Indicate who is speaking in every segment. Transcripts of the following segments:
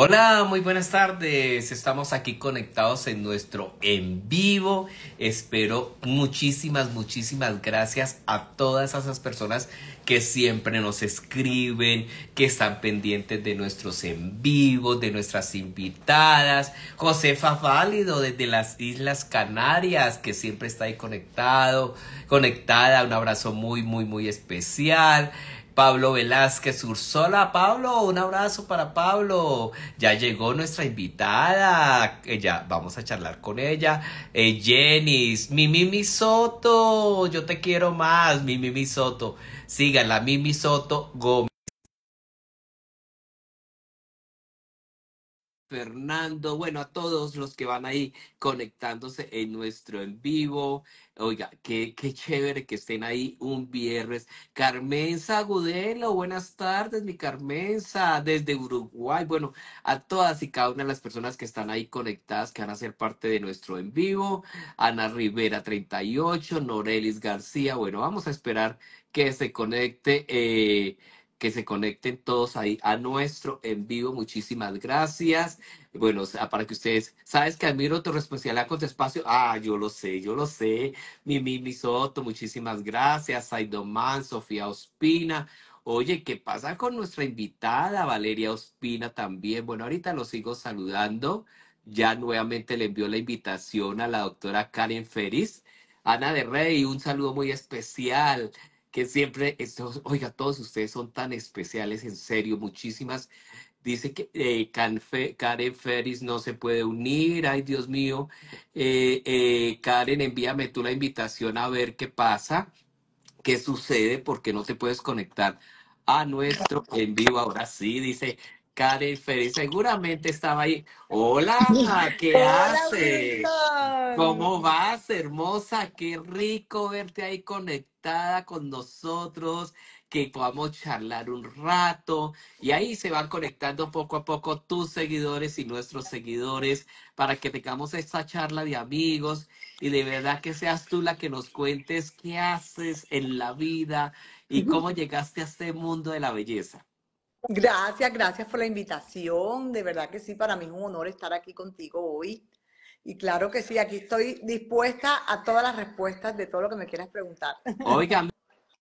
Speaker 1: Hola, muy buenas tardes. Estamos aquí conectados en nuestro en vivo. Espero muchísimas, muchísimas gracias a todas esas personas que siempre nos escriben, que están pendientes de nuestros en vivos, de nuestras invitadas. Josefa Válido desde las Islas Canarias, que siempre está ahí conectado, conectada. Un abrazo muy, muy, muy especial. Pablo Velázquez Ursola. Pablo, un abrazo para Pablo. Ya llegó nuestra invitada. Ella, vamos a charlar con ella. Eh, Jenis. Mimi Misoto. Soto, yo te quiero más, Mimi Misoto. Soto. Síganla, Mimi Soto Gómez. Fernando, bueno, a todos los que van ahí conectándose en nuestro en vivo. Oiga, qué, qué chévere que estén ahí un viernes. Carmenza Agudelo, buenas tardes, mi Carmenza, desde Uruguay. Bueno, a todas y cada una de las personas que están ahí conectadas, que van a ser parte de nuestro en vivo. Ana Rivera 38, Norelis García. Bueno, vamos a esperar que se conecte. Eh, que se conecten todos ahí a nuestro en vivo. Muchísimas gracias. Bueno, para que ustedes, ¿sabes que admiro tu responsabilidad con tu espacio? Ah, yo lo sé, yo lo sé. Mimi, mi Soto, muchísimas gracias. Saidoman, Sofía Ospina. Oye, ¿qué pasa con nuestra invitada Valeria Ospina también? Bueno, ahorita lo sigo saludando. Ya nuevamente le envió la invitación a la doctora Karen Ferris. Ana de Rey, un saludo muy especial que siempre, estos, oiga, todos ustedes son tan especiales, en serio, muchísimas. Dice que eh, Karen Ferris no se puede unir, ay Dios mío. Eh, eh, Karen, envíame tú la invitación a ver qué pasa, qué sucede, porque no te puedes conectar a nuestro en vivo. Ahora sí, dice Karen Ferry, seguramente estaba ahí. Hola, ¿qué haces? ¿Cómo vas, hermosa? Qué rico verte ahí conectada con nosotros, que podamos charlar un rato. Y ahí se van conectando poco a poco tus seguidores y nuestros seguidores para que tengamos esta charla de amigos y de verdad que seas tú la que nos cuentes qué haces en la vida y cómo llegaste a este mundo de la belleza.
Speaker 2: Gracias, gracias por la invitación. De verdad que sí, para mí es un honor estar aquí contigo hoy. Y claro que sí, aquí estoy dispuesta a todas las respuestas de todo lo que me quieras preguntar.
Speaker 1: Oigan,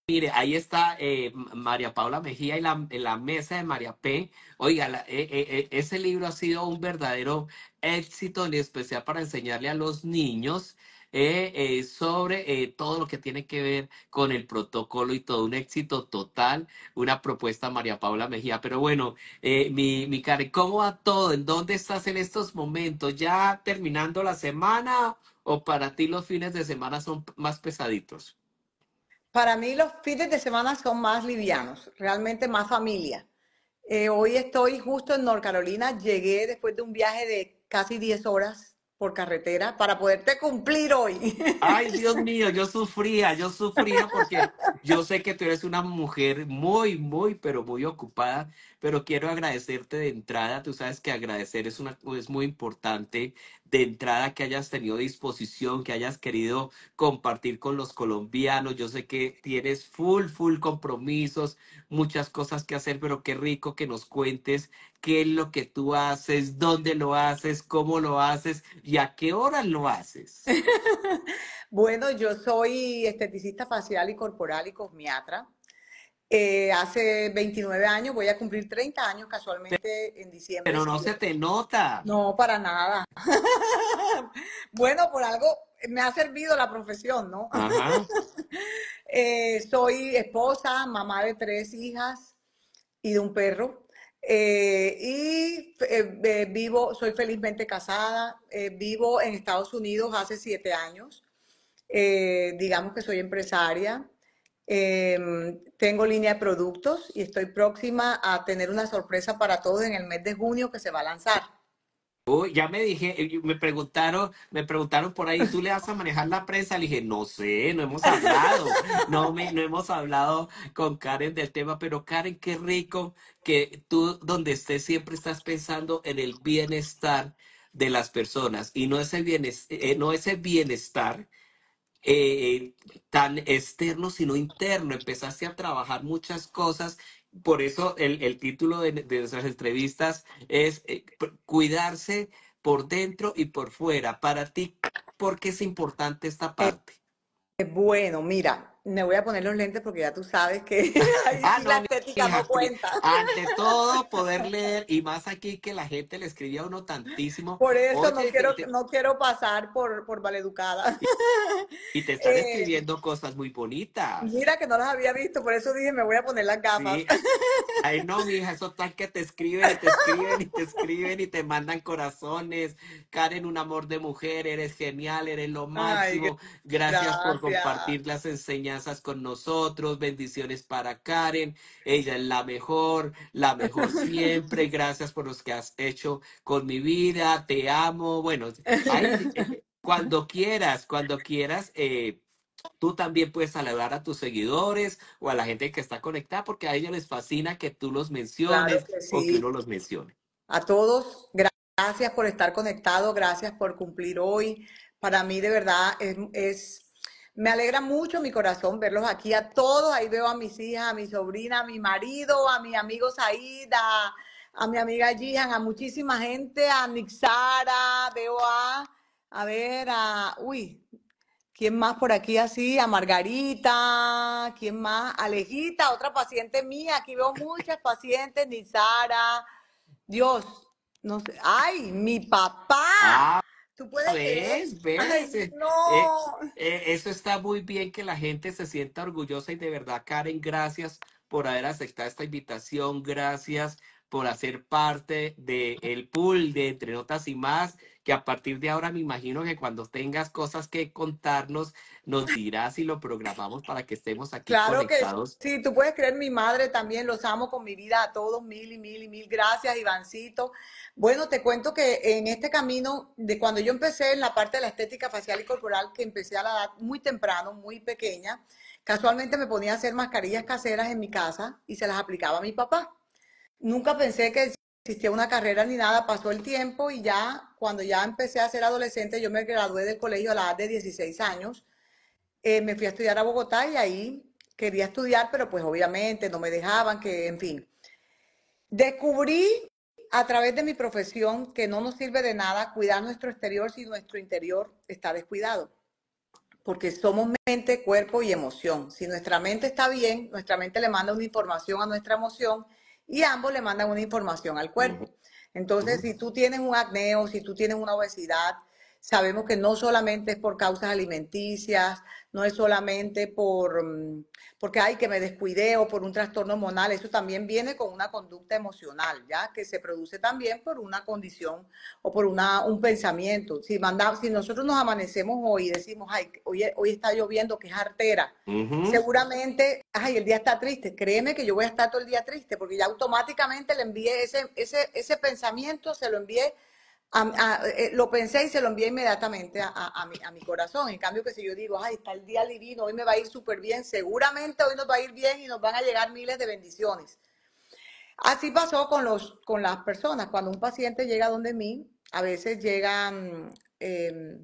Speaker 1: mire, ahí está eh, María Paula Mejía y la, la mesa de María P. Oiga, eh, eh, ese libro ha sido un verdadero éxito, en especial para enseñarle a los niños eh, eh, sobre eh, todo lo que tiene que ver con el protocolo y todo. Un éxito total, una propuesta María Paula Mejía. Pero bueno, eh, mi, mi cari ¿cómo va todo? ¿En dónde estás en estos momentos? ¿Ya terminando la semana o para ti los fines de semana son más pesaditos? Para mí los fines de semana
Speaker 2: son más livianos, realmente más familia. hoy estoy justo en North Carolina, llegué después de un viaje de casi 10 horas por carretera para poderte
Speaker 1: cumplir hoy. Ay, Dios mío, yo sufría, yo sufría porque yo sé que tú eres una mujer muy, muy, pero muy ocupada, pero quiero agradecerte de entrada. Tú sabes que agradecer es, una, es muy importante de entrada que hayas tenido disposición, que hayas querido compartir con los colombianos. Yo sé que tienes full, full compromisos, muchas cosas que hacer, pero qué rico que nos cuentes qué es lo que tú haces, dónde lo haces, cómo lo haces y a qué hora lo haces.
Speaker 2: bueno, yo soy esteticista facial y corporal y cosmiatra eh, hace 29 años, voy a cumplir 30 años casualmente en diciembre. Pero
Speaker 1: no se te nota.
Speaker 2: No, para nada. bueno, por algo eh, me ha servido la profesión, ¿no? Eh, soy esposa, mamá de tres hijas y de un perro. y vivo, soy felizmente casada, vivo en Estados Unidos hace 7 años. digamos que soy empresaria, Em, tengo línea de productos y estoy próxima a tener una sorpresa para todos en el mes de junio que se va a lanzar.
Speaker 1: ya me dije, eh, me preguntaron, me preguntaron por ahí, ¿tú le vas a manejar la prensa? Le dije, no sé, no hemos hablado, no, me, no hemos hablado con Karen del tema, pero Karen, qué rico que tú donde estés siempre estás pensando en el bienestar de las personas y no ese bienestar, eh, no ese bienestar eh, tan externo, sino interno. Empezaste a trabajar muchas cosas. Por eso el, título de, de, nuestras entrevistas es eh, Cuidarse por dentro y por fuera. Para ti, porque es importante esta eh, parte? Bueno, mira,
Speaker 2: me voy a poner los lentes porque ya tú sabes que ah, la estética no cuenta. Ante todo, poder leer
Speaker 1: y más aquí que la gente le escribía a uno tantísimo. Por eso no, quiero, no quiero pasar por, por maleducada. Y, te están eh, escribiendo cosas muy bonitas. Mira que no las había visto, por eso dije, me voy a poner las gafas. Ay, no, mija, eso tal que te escriben, y te escriben y te escriben y te mandan corazones. Karen, un amor de mujer, eres genial, eres lo máximo. gracias por compartir las enseñanzas con nosotros. Bendiciones para Karen. Ella es la mejor, la mejor siempre. Gracias por los que has hecho con mi vida. Te amo. Bueno, eh, eh, cuando quieras, cuando quieras. Eh, tú también puedes saludar a tus seguidores o a la gente que está conectada porque a ellos les fascina que tú los menciones o que uno los mencione. A
Speaker 2: todos, gracias por estar conectado, gracias por cumplir hoy. Para mí de verdad es, es me alegra mucho mi corazón verlos aquí a todos. Ahí veo a mis hijas, a mi sobrina, a mi marido, a mi amigo Saida, a mi amiga Gian, a muchísima gente, a Nixara, veo a, a ver, a, uy, ¿quién más por aquí así? A Margarita, ¿quién más? Alejita, otra paciente mía. Aquí veo muchas pacientes, Nixara. Dios,
Speaker 1: no sé. ¡Ay, mi papá! Ah.
Speaker 2: Tú puedes ¿Ves? ¿Ves? Eh, eh,
Speaker 1: eh, eso está muy bien que la gente se sienta orgullosa y de verdad, Karen, gracias por haber aceptado esta invitación. Gracias por hacer parte del el pool de Entre Notas y más que a partir de ahora me imagino que cuando tengas cosas que contarnos, nos dirás y lo programamos para que estemos aquí claro conectados. Que, sí, tú
Speaker 2: puedes creer, mi madre también, los amo con mi vida a todos, mil y mil y mil gracias, Ivancito. Bueno, te cuento que en este camino, de cuando yo empecé en la parte de la estética facial y corporal, que empecé a la edad muy temprano, muy pequeña, casualmente me ponía a hacer mascarillas caseras en mi casa y se las aplicaba a mi papá. Nunca pensé que existía una carrera ni nada, pasó el tiempo y ya cuando ya empecé a ser adolescente, yo me gradué del colegio a la edad de 16 años, eh, me fui a estudiar a Bogotá y ahí quería estudiar, pero pues obviamente no me dejaban, que en fin. Descubrí a través de mi profesión que no nos sirve de nada cuidar nuestro exterior si nuestro interior está descuidado, porque somos mente, cuerpo y emoción. Si nuestra mente está bien, nuestra mente le manda una información a nuestra emoción y ambos le mandan una información al cuerpo. Entonces, si tú tienes un acné o si tú tienes una obesidad sabemos que no solamente es por causas alimenticias, no es solamente por, mm, porque hay que me descuide o por un trastorno hormonal, eso también viene con una conducta emocional, ¿ya? Que se produce también por una condición o por una, un pensamiento. Si, si nosotros nos amanecemos hoy y decimos, ay, hoy, hoy está lloviendo, que es artera, seguramente, ay, el día está triste, créeme que yo voy a estar todo el día triste, porque ya automáticamente le envié ese, ese, ese pensamiento, se lo envié eh, lo pensé y se lo envié inmediatamente a mi, a, mi, corazón. En cambio, que si yo digo, ay, está el día divino, hoy me va a ir súper bien, seguramente hoy nos va a ir bien y nos van a llegar miles de bendiciones. Así pasó con, los, con las personas. Cuando un paciente llega donde mí, a veces llegan em,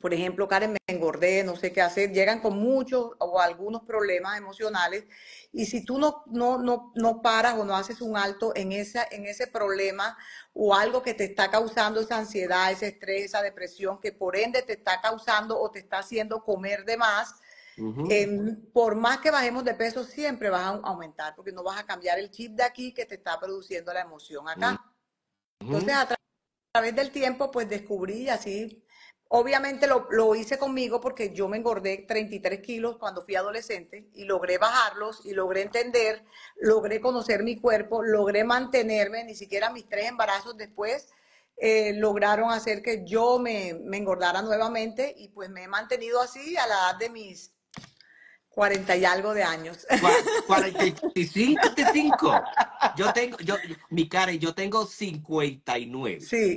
Speaker 2: por ejemplo, Karen, me engordé, no sé qué hacer, llegan con muchos o algunos problemas emocionales y si tú no, no, paras o no haces un alto en, esa, en ese problema o algo que te está causando esa ansiedad, ese estrés, esa depresión, que por ende te está causando o te está haciendo comer de más, eh, por más que bajemos de peso, siempre vas a aumentar, porque no vas a cambiar el chip de aquí que te está produciendo la emoción acá. Entonces, a, través del tiempo, pues descubrí así Obviamente lo, hice conmigo porque yo me engordé 33 kilos cuando fui adolescente y logré bajarlos y logré entender, logré conocer mi cuerpo, logré mantenerme, ni siquiera mis tres embarazos después eh, lograron hacer que yo me, engordara nuevamente y pues me he mantenido así a la edad de mis 40 y algo de años.
Speaker 1: 45, 45. Yo tengo, yo, mi cara, yo tengo 59. Sí.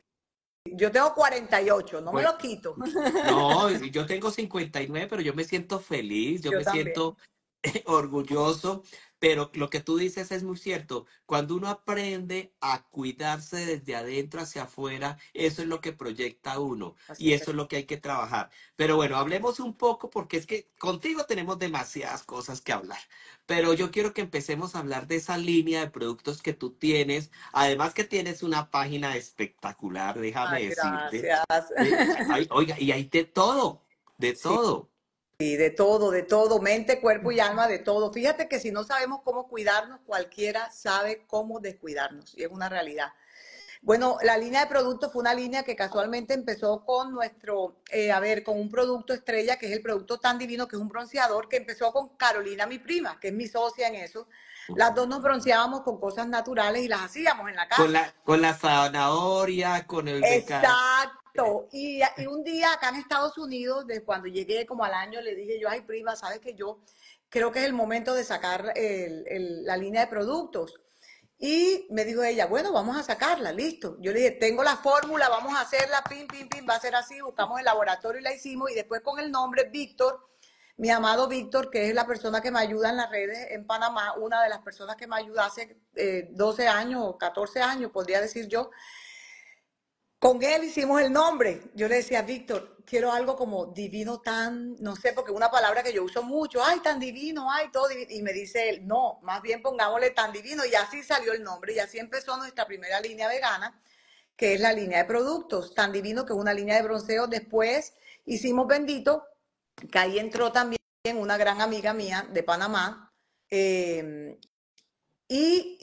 Speaker 1: Yo tengo 48, no me pues, lo
Speaker 2: quito. No,
Speaker 1: yo tengo 59, pero yo me siento feliz, yo, me siento orgulloso pero lo que tú dices es muy cierto. Cuando uno aprende a cuidarse desde adentro hacia afuera, eso es lo que proyecta uno y eso es lo que hay que trabajar. Pero bueno, hablemos un poco porque es que contigo tenemos demasiadas cosas que hablar. Pero yo quiero que empecemos a hablar de esa línea de productos que tú tienes. Además que tienes una página espectacular, déjame decirte. oiga, y hay de todo, de todo. Y de todo, de todo, mente, cuerpo
Speaker 2: y alma, de todo. Fíjate que si no sabemos cómo cuidarnos, cualquiera sabe cómo descuidarnos y es una realidad. Bueno, la línea de productos fue una línea que casualmente empezó con nuestro, eh, a ver, con un producto estrella, que es el producto tan divino, que es un bronceador, que empezó con Carolina, mi prima, que es mi socia en eso. Las dos nos bronceábamos con cosas naturales y las hacíamos en la
Speaker 1: casa. Con la, con la zanahoria, con el Exacto,
Speaker 2: y, un día acá en Estados Unidos, de cuando llegué como al año, le dije yo, ay prima, sabes que yo creo que es el momento de sacar el, la línea de productos. Y me dijo ella, bueno, vamos a sacarla, listo. Yo le dije, tengo la fórmula, vamos a hacerla, pim, pim, pim, va a ser así, buscamos el laboratorio y la hicimos. Y después con el nombre Víctor, mi amado Víctor, que es la persona que me ayuda en las redes en Panamá, una de las personas que me ayuda hace 12 eh, años o 14 años, podría decir yo, con él hicimos el nombre. Yo le decía, Víctor, quiero algo como divino tan, no sé, porque una palabra que yo uso mucho, ay, tan divino, ay, todo Y me dice él, no, más bien pongámosle tan divino. Y así salió el nombre y así empezó nuestra primera línea vegana, que es la línea de productos. Tan divino, que es una línea de bronceo. Después hicimos Bendito, que ahí entró también una gran amiga mía de Panamá, eh, y,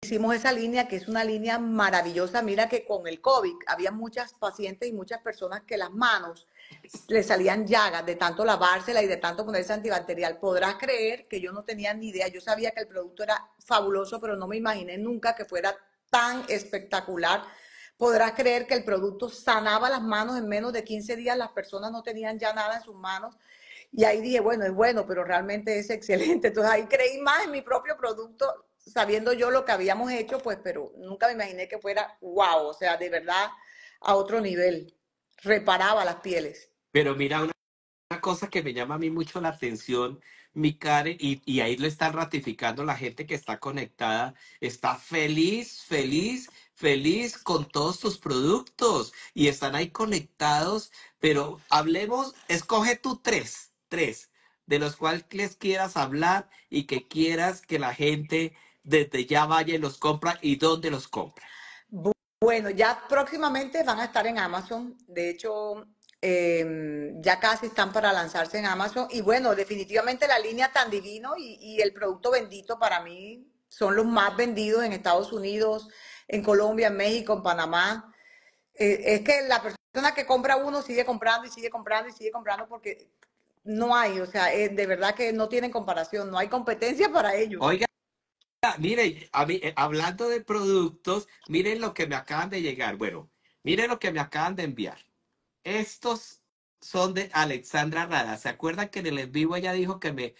Speaker 2: hicimos esa línea, que es una línea maravillosa. Mira que con el COVID había muchas pacientes y muchas personas que las manos le salían llagas de tanto lavársela y de tanto ponerse antibacterial. Podrás creer que yo no tenía ni idea. Yo sabía que el producto era fabuloso, pero no me imaginé nunca que fuera tan espectacular. Podrás creer que el producto sanaba las manos en menos de 15 días. Las personas no tenían ya nada en sus manos. Y ahí dije, bueno, es bueno, pero realmente es excelente. Entonces ahí creí más en mi propio producto sabiendo yo lo que habíamos hecho, pues, pero nunca me imaginé que fuera wow, o sea, de verdad a otro nivel. Reparaba las pieles.
Speaker 1: Pero mira, una, cosa que me llama a mí mucho la atención, mi Karen, y, y ahí lo están ratificando la gente que está conectada, está feliz, feliz, feliz con todos tus productos y están ahí conectados, pero hablemos, escoge tú tres, tres, de los cuales quieras hablar y que quieras que la gente desde ya vaya los compra y dónde los compra. Bueno,
Speaker 2: ya próximamente van a estar en Amazon. De hecho, em, ya casi están para lanzarse en Amazon. Y bueno, definitivamente la línea tan divino y, el producto bendito para mí son los más vendidos en Estados Unidos, en Colombia, en México, en Panamá. E, es que la persona que compra uno sigue comprando y sigue comprando y sigue comprando porque no hay, o sea, eh, de verdad que no tienen comparación, no hay competencia para ellos. Oiga,
Speaker 1: Ah, miren, eh, hablando de productos, miren lo que me acaban de llegar. Bueno, miren lo que me acaban de enviar. Estos son de Alexandra Rada. ¿Se acuerdan que en el en vivo ella dijo que me,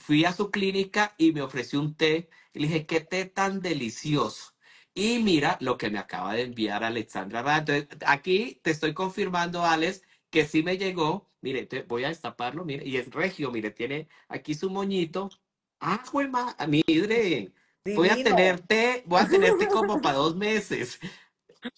Speaker 1: fui a su clínica y me ofreció un té? Y le dije, qué té tan delicioso. Y mira lo que me acaba de enviar Alexandra Rada. Entonces, aquí te estoy confirmando, Alex, que sí me llegó. Mire, voy a destaparlo, mire, y es regio, mire, tiene aquí su moñito ah, güey, madre! voy a tenerte, voy a tenerte como para dos meses.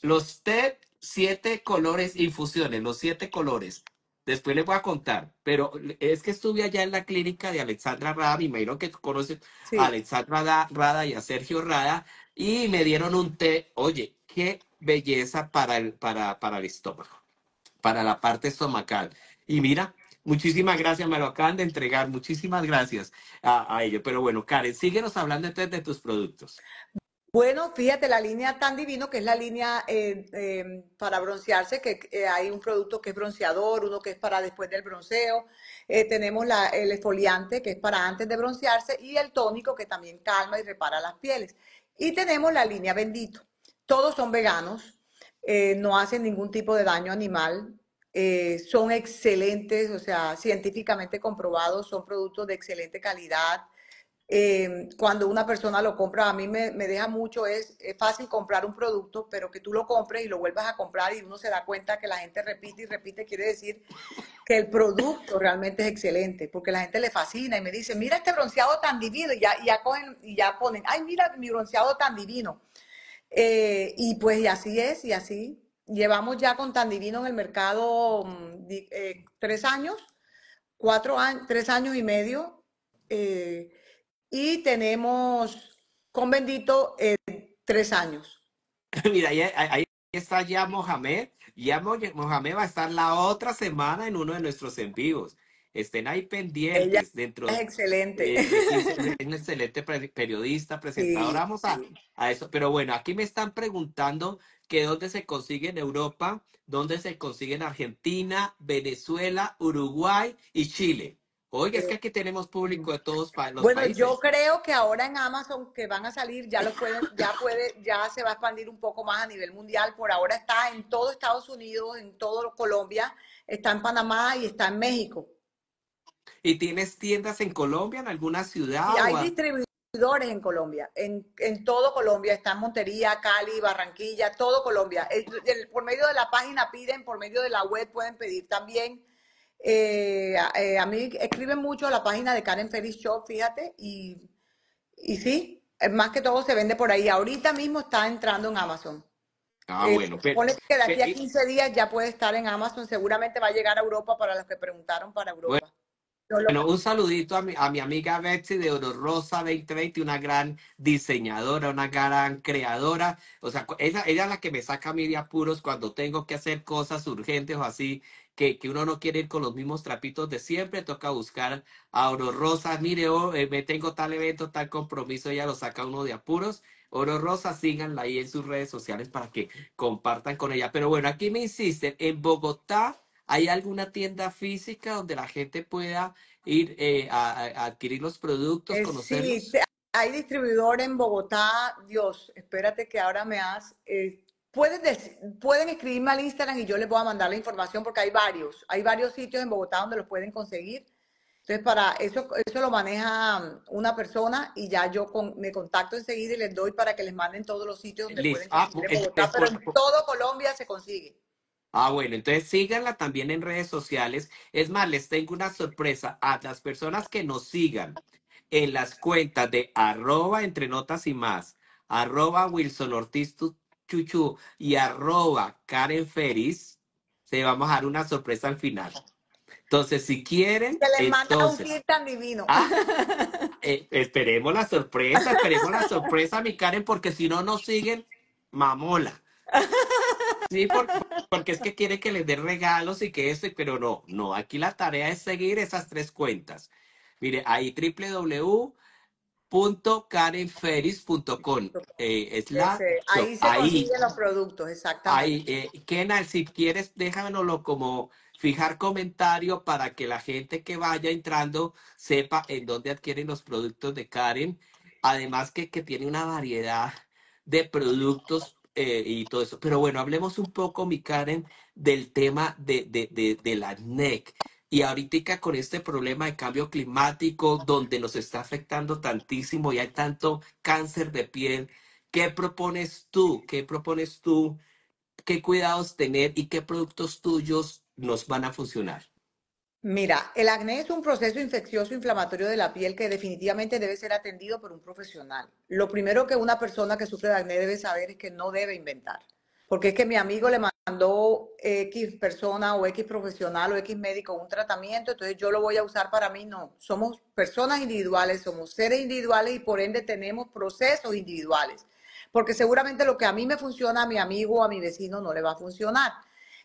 Speaker 1: Los té, siete colores, infusiones, los siete colores. Después les voy a contar, pero es que estuve allá en la clínica de Alexandra Rada, me imagino que conoces a Alexandra Rada y a Sergio Rada, y me dieron un té. Oye, qué belleza para el, para, para el estómago, para la parte estomacal. Y mira, Muchísimas gracias, me lo acaban de entregar. Muchísimas gracias a, ellos. Pero bueno, Karen, síguenos hablando entonces de tus productos.
Speaker 2: Bueno, fíjate, la línea tan divino que es la línea eh, eh, para broncearse, que eh, hay un producto que es bronceador, uno que es para después del bronceo, tenemos la, el esfoliante que es para antes de broncearse y el tónico que también calma y repara las pieles. Y tenemos la línea bendito. Todos son veganos, no hacen ningún tipo de daño animal, eh, son excelentes, o sea, científicamente comprobados, son productos de excelente calidad. Eh, cuando una persona lo compra, a mí me, deja mucho, es, fácil comprar un producto, pero que tú lo compres y lo vuelvas a comprar y uno se da cuenta que la gente repite y repite, quiere decir que el producto realmente es excelente, porque la gente le fascina y me dice, mira este bronceado tan divino, y ya, cogen y ya ponen, ay, mira mi bronceado tan divino. Eh, y pues y así es, y así llevamos ya con Tandivino en el mercado mm, eh, tres años, cuatro años, tres años y medio. Eh, y tenemos con Bendito eh, tres años.
Speaker 1: Mira, ahí, está ya Mohamed. Ya Mohamed va a estar la otra semana en uno de nuestros en vivos. Estén ahí pendientes dentro. Es
Speaker 2: excelente. Es,
Speaker 1: un excelente periodista, presentador. Vamos a, a eso. Pero bueno, aquí me están preguntando que donde se consigue en Europa, donde se consigue en Argentina, Venezuela, Uruguay y Chile. Oye, es que aquí tenemos público de todos los bueno, países. Bueno, yo creo
Speaker 2: que ahora en Amazon que van a salir ya lo pueden, ya puede, ya se va a expandir un poco más a nivel mundial. Por ahora está en todo Estados Unidos, en todo Colombia, está en Panamá y está en México.
Speaker 1: ¿Y tienes tiendas en Colombia, en alguna ciudad? Y hay
Speaker 2: distribución en Colombia, en, todo Colombia, está en Montería, Cali, Barranquilla, todo Colombia. por medio de la página piden, por medio de la web pueden pedir también. Eh, eh, a mí escriben mucho a la página de Karen feliz Shop, fíjate, y, y sí, más que todo se vende por ahí. Ahorita mismo está entrando en Amazon.
Speaker 1: Ah, eh, bueno, pero, que de aquí a
Speaker 2: 15 días ya puede estar en Amazon, seguramente va a llegar a Europa para los que preguntaron para Europa.
Speaker 1: Bueno, un saludito a mi, a mi amiga Betsy de Oro Rosa 2020, una gran diseñadora, una gran creadora. O sea, ella, ella es la que me saca a mí de apuros cuando tengo que hacer cosas urgentes o así, que, que uno no quiere ir con los mismos trapitos de siempre. Toca buscar a Oro Rosa. Mire, oh, eh, me tengo tal evento, tal compromiso, ella lo saca uno de apuros. Oro Rosa, síganla ahí en sus redes sociales para que compartan con ella. Pero bueno, aquí me insisten, en Bogotá ¿Hay alguna tienda física donde la gente pueda ir eh, a, adquirir los productos, eh, conocerlos?
Speaker 2: Sí, hay distribuidor en Bogotá. Dios, espérate que ahora me has... Eh, pueden, escribirme al Instagram y yo les voy a mandar la información porque hay varios. Hay varios sitios en Bogotá donde los pueden conseguir. Entonces, para eso, eso lo maneja una persona y ya yo me contacto enseguida y les doy para que les manden todos los sitios donde pueden ah, conseguir en en todo Colombia se consigue.
Speaker 1: Ah, bueno, entonces síganla también en redes sociales. Es más, les tengo una sorpresa a las personas que nos sigan en las cuentas de arroba entre notas y más, arroba Wilson Ortiz Chuchu y arroba Karen ferris se vamos a dar una sorpresa al final. Entonces, si quieren. Se les manda un
Speaker 2: divino. Ah,
Speaker 1: eh, esperemos la sorpresa, esperemos la sorpresa, mi Karen, porque si no nos siguen, mamola. Sí, porque, es que quiere que les dé regalos y que eso, pero no, no, aquí la tarea es seguir esas tres cuentas. Mire, ahí www.karenferis.com eh, es la, ahí se consiguen
Speaker 2: los productos,
Speaker 1: exactamente. Ahí, eh, si quieres, déjanoslo como fijar comentario para que la gente que vaya entrando sepa en dónde adquieren los productos de Karen. Además que, que tiene una variedad de productos eh, y todo eso. Pero bueno, hablemos un poco, mi Karen, del tema de, de, de, de la NEC. Y ahorita con este problema de cambio climático, donde nos está afectando tantísimo y hay tanto cáncer de piel, ¿qué propones tú? ¿Qué propones tú? ¿Qué cuidados tener y qué productos tuyos nos van a funcionar?
Speaker 2: Mira, el acné es un proceso infeccioso inflamatorio de la piel que definitivamente debe ser atendido por un profesional. Lo primero que una persona que sufre de acné debe saber es que no debe inventar, porque es que mi amigo le mandó eh, X persona o X profesional o X médico un tratamiento, entonces yo lo voy a usar para mí. No, somos personas individuales, somos seres individuales y por ende tenemos procesos individuales, porque seguramente lo que a mí me funciona, a mi amigo o a mi vecino no le va a funcionar.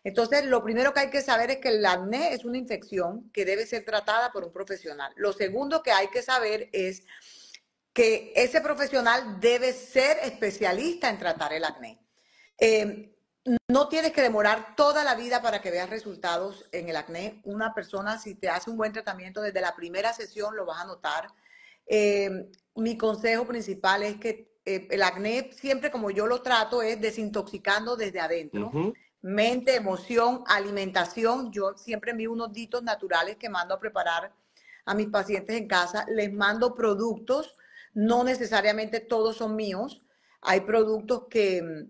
Speaker 2: Entonces, lo primero que hay que saber es que el acné es una infección que debe ser tratada por un profesional. Lo segundo que hay que saber es que ese profesional debe ser especialista en tratar el acné. Em, no tienes que demorar toda la vida para que veas resultados en el acné. Una persona, si te hace un buen tratamiento desde la primera sesión, lo vas a notar. Em, mi consejo principal es que eh, el acné, siempre como yo lo trato, es desintoxicando desde adentro mente, emoción, alimentación. Yo siempre envío unos ditos naturales que mando a preparar a mis pacientes en casa. Les mando productos, no necesariamente todos son míos. Hay productos que,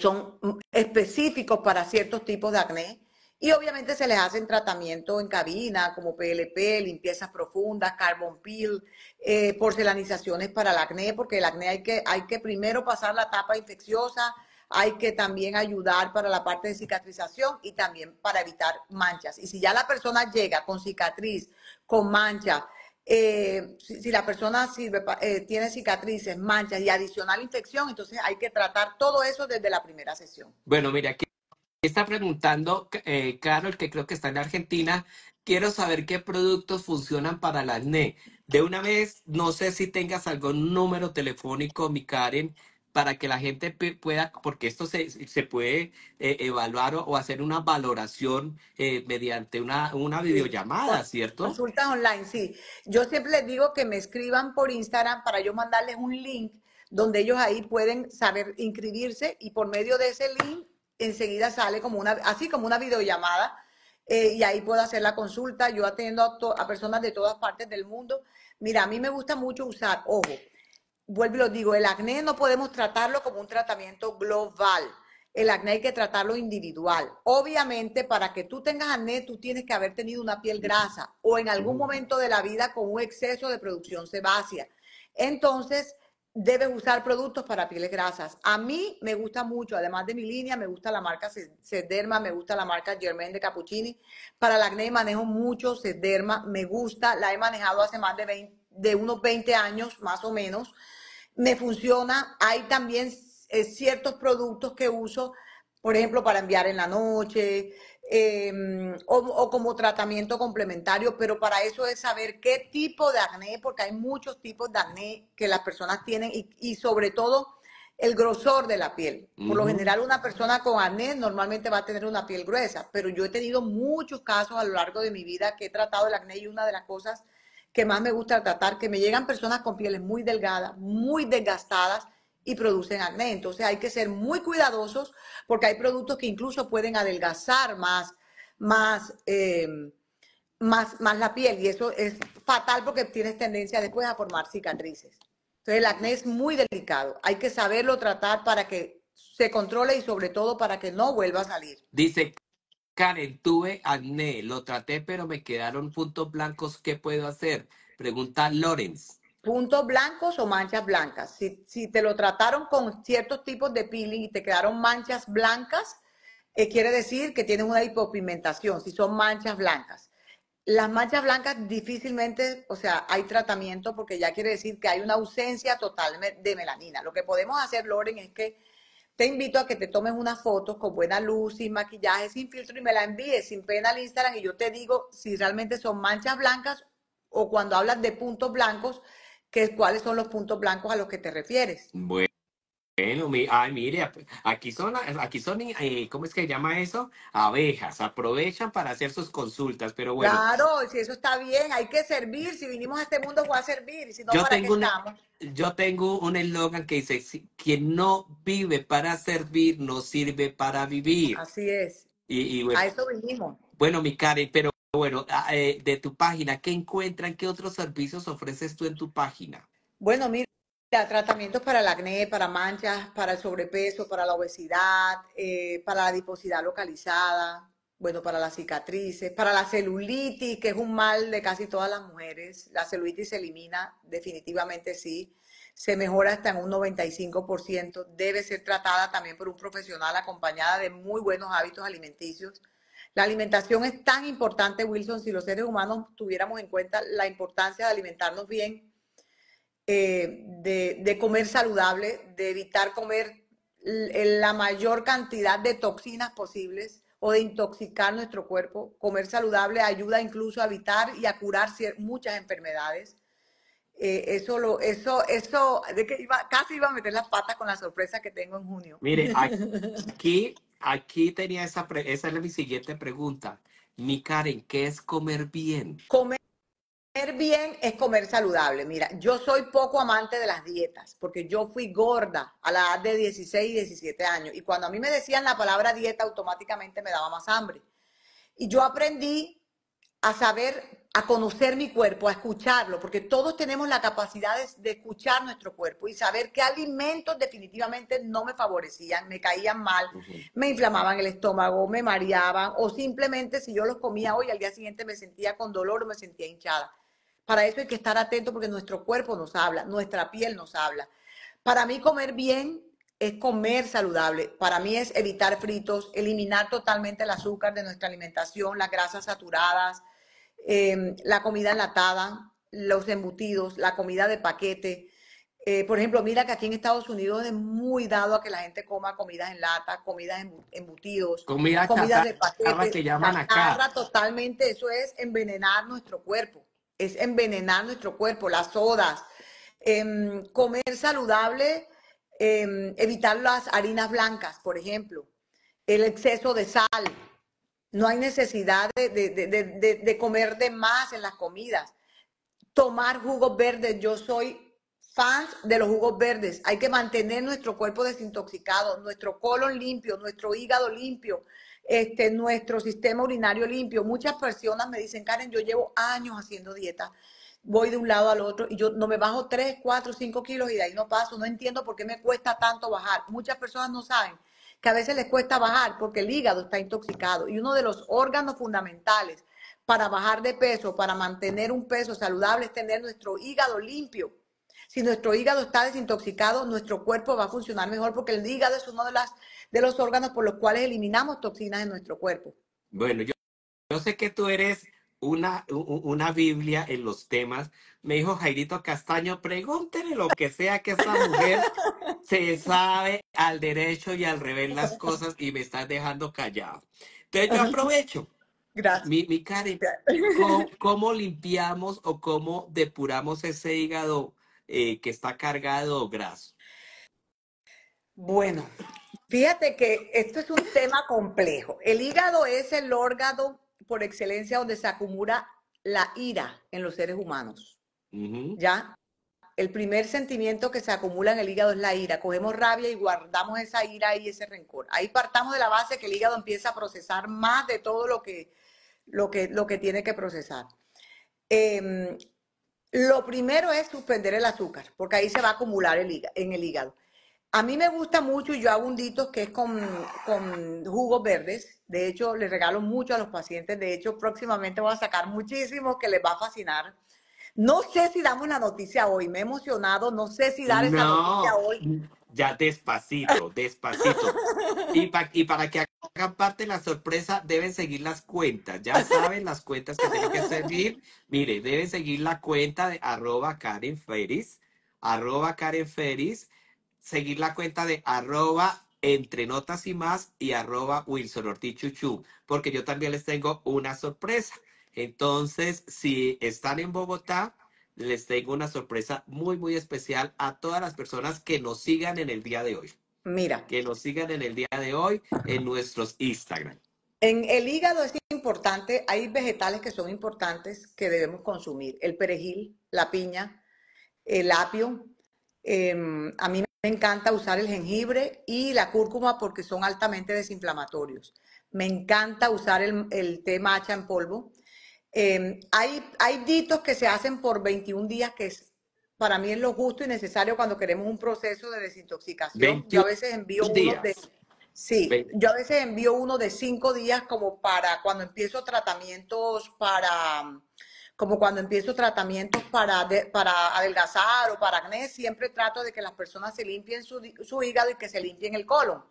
Speaker 2: son específicos para ciertos tipos de acné. Y obviamente se les hacen tratamientos en cabina, como PLP, limpiezas profundas, carbon peel, eh, porcelanizaciones para el acné, porque el acné hay que, hay que primero pasar la etapa infecciosa, hay que también ayudar para la parte de cicatrización y también para evitar manchas. Y si ya la persona llega con cicatriz, con mancha, eh, si, la persona eh, tiene cicatrices, manchas y adicional infección, entonces hay que tratar todo eso desde la primera
Speaker 1: sesión. Bueno, mira, aquí está preguntando eh, Carol, que creo que está en Argentina. Quiero saber qué productos funcionan para la acné. De una vez, no sé si tengas algún número telefónico, mi Karen, para que la gente pueda, porque esto se, puede eh, evaluar o, hacer una valoración eh, mediante una, videollamada, ¿cierto?
Speaker 2: Consultas online, sí. Yo siempre les digo que me escriban por Instagram para yo mandarles un link donde ellos ahí pueden saber inscribirse y por medio de ese link enseguida sale como una, así como una videollamada eh, y ahí puedo hacer la consulta. Yo atiendo a, a personas de todas partes del mundo. Mira, a mí me gusta mucho usar, ojo, vuelvo lo digo, el acné no podemos tratarlo como un tratamiento global. El acné hay que tratarlo individual. Obviamente, para que tú tengas acné, tú tienes que haber tenido una piel grasa o en algún momento de la vida con un exceso de producción sebácea. Entonces, debes usar productos para pieles grasas. A mí me gusta mucho, además de mi línea, me gusta la marca Sederma, me gusta la marca Germain de Cappuccini. Para el acné manejo mucho Sederma, me gusta, la he manejado hace más de 20 de unos 20 años más o menos. Me funciona. Hay también eh, ciertos productos que uso, por ejemplo, para enviar en la noche em, o, como tratamiento complementario, pero para eso es saber qué tipo de acné, porque hay muchos tipos de acné que las personas tienen y, sobre todo el grosor de la piel. Por lo general, una persona con acné normalmente va a tener una piel gruesa, pero yo he tenido muchos casos a lo largo de mi vida que he tratado el acné y una de las cosas que más me gusta tratar, que me llegan personas con pieles muy delgadas, muy desgastadas y producen acné. Entonces hay que ser muy cuidadosos porque hay productos que incluso pueden adelgazar más, más, em, más, más la piel y eso es fatal porque tienes tendencia después a formar cicatrices. Entonces el acné es muy delicado, hay que saberlo tratar para que se controle y sobre todo para que no vuelva a salir.
Speaker 1: Dice Karen, tuve acné, lo traté, pero me quedaron puntos blancos. ¿Qué puedo hacer? Pregunta Lorenz.
Speaker 2: Puntos blancos o manchas blancas. Si, te lo trataron con ciertos tipos de peeling y te quedaron manchas blancas, eh, quiere decir que tienes una hipopigmentación, si son manchas blancas. Las manchas blancas difícilmente, o sea, hay tratamiento porque ya quiere decir que hay una ausencia total de melanina. Lo que podemos hacer, Loren, es que te invito a que te tomes una foto con buena luz, sin maquillaje, sin filtro y me la envíes sin pena al Instagram y yo te digo si realmente son manchas blancas o cuando hablas de puntos blancos, que, cuáles son los puntos blancos a los que te refieres.
Speaker 1: Bueno, mi, mire, aquí son, aquí son, eh, ¿cómo es que llama eso? Abejas, aprovechan para hacer sus consultas, pero bueno.
Speaker 2: Claro, si eso está bien, hay que servir, si vinimos a este mundo va a servir, si no, yo tengo
Speaker 1: Yo tengo un eslogan que dice, quien no vive para servir, no sirve para vivir. Así es, y, bueno, a
Speaker 2: eso vinimos.
Speaker 1: Bueno, mi Karen, pero bueno, ah, eh, de tu página, ¿qué encuentran, qué otros servicios ofreces tú en tu página? Bueno,
Speaker 2: mire tratamientos para el acné, para manchas, para el sobrepeso, para la obesidad, eh, para la adiposidad localizada, bueno, para las cicatrices, para la celulitis, que es un mal de casi todas las mujeres. La celulitis se elimina, definitivamente sí. Se mejora hasta en un 95%. Debe ser tratada también por un profesional acompañada de muy buenos hábitos alimenticios. La alimentación es tan importante, Wilson, si los seres humanos tuviéramos en cuenta la importancia de alimentarnos bien eh, de, comer saludable, de evitar comer la mayor cantidad de toxinas posibles o de intoxicar nuestro cuerpo. Comer saludable ayuda incluso a evitar y a curar muchas enfermedades. Eh, eso lo, eso, eso, de que iba, casi iba a meter las patas con la sorpresa que tengo en junio. Mire, aquí,
Speaker 1: aquí tenía esa, esa es mi siguiente pregunta. Mi Karen, ¿qué es comer bien?
Speaker 2: Comer Comer bien es comer saludable. Mira, yo soy poco amante de las dietas, porque yo fui gorda a la edad de 16 y 17 años. Y cuando a mí me decían la palabra dieta, automáticamente me daba más hambre. Y yo aprendí a saber a conocer mi cuerpo, a escucharlo, porque todos tenemos la capacidad de, escuchar nuestro cuerpo y saber qué alimentos definitivamente no me favorecían, me caían mal, me inflamaban el estómago, me mareaban, o simplemente si yo los comía hoy, al día siguiente me sentía con dolor o me sentía hinchada. Para eso hay que estar atento porque nuestro cuerpo nos habla, nuestra piel nos habla. Para mí comer bien es comer saludable. Para mí es evitar fritos, eliminar totalmente el azúcar de nuestra alimentación, las grasas saturadas, Em, la comida enlatada, los embutidos, la comida de paquete. Eh, por ejemplo, mira que aquí en Estados Unidos es muy dado a que la gente coma comidas en lata, comidas embutidos, comida comidas de paquete, que llaman acá. totalmente, eso es envenenar nuestro cuerpo, es envenenar nuestro cuerpo, las sodas, em, comer saludable, em, evitar las harinas blancas, por ejemplo, el exceso de sal, no hay necesidad de, de, de, comer de más en las comidas. Tomar jugos verdes. Yo soy fan de los jugos verdes. Hay que mantener nuestro cuerpo desintoxicado, nuestro colon limpio, nuestro hígado limpio, este, nuestro sistema urinario limpio. Muchas personas me dicen, Karen, yo llevo años haciendo dieta. Voy de un lado al otro y yo no me bajo 3, 4, 5 kilos y de ahí no paso. No entiendo por qué me cuesta tanto bajar. Muchas personas no saben que a veces les cuesta bajar porque el hígado está intoxicado y uno de los órganos fundamentales para bajar de peso, para mantener un peso saludable, es tener nuestro hígado limpio. Si nuestro hígado está desintoxicado, nuestro cuerpo va a funcionar mejor porque el hígado es uno de, las, de los órganos por los cuales eliminamos toxinas en nuestro cuerpo.
Speaker 1: Bueno, yo, sé que tú eres una, una Biblia en los temas me dijo Jairito Castaño, pregúntele lo que sea que esa mujer se sabe al derecho y al revés las cosas y me estás dejando callado. Entonces yo aprovecho. Gracias. Mi, mi Karen, ¿cómo, limpiamos o cómo depuramos ese hígado eh, que está cargado graso? Bueno, fíjate que
Speaker 2: esto es un tema complejo. El hígado es el órgano por excelencia donde se acumula la ira en los seres humanos. ¿Ya? El primer sentimiento que se acumula en el hígado es la ira. Cogemos rabia y guardamos esa ira y ese rencor. Ahí partamos de la base que el hígado empieza a procesar más de todo lo que, lo que, tiene que procesar. Em, lo primero es suspender el azúcar, porque ahí se va a acumular en el hígado. A mí me gusta mucho y yo hago un dito que es con, con, jugos verdes. De hecho, les regalo mucho a los pacientes. De hecho, próximamente voy a sacar muchísimos que les va a fascinar. No sé si damos la noticia hoy, me he emocionado, no sé si dar esa noticia hoy.
Speaker 1: Ya despacito, despacito. y, y para que hagan parte de la sorpresa, deben seguir las cuentas. Ya saben las cuentas que tienen que seguir. Mire, deben seguir la cuenta de arroba Karen Ferris, arroba Karen Ferris, seguir la cuenta de arroba entre notas y más y arroba Wilson Ortiz porque yo también les tengo una sorpresa. Entonces, si están en Bogotá, les tengo una sorpresa muy, muy especial a todas las personas que nos sigan en el día de hoy. Mira. Que nos sigan en el día de hoy en nuestros Instagram.
Speaker 2: En el hígado es importante, hay vegetales que son importantes que debemos consumir. El perejil, la piña, el apio. Em, a mí me encanta usar el jengibre y la cúrcuma porque son altamente desinflamatorios. Me encanta usar el, el té macha en polvo Em, hay, hay ditos que se hacen por 21 días, que para mí es lo justo y necesario cuando queremos un proceso de desintoxicación. Yo a veces envío de... Sí, yo a veces envío uno de cinco días como para cuando empiezo tratamientos para, como cuando empiezo tratamientos para, para adelgazar o para acné, siempre trato de que las personas se limpien su, su hígado y que se limpien el colon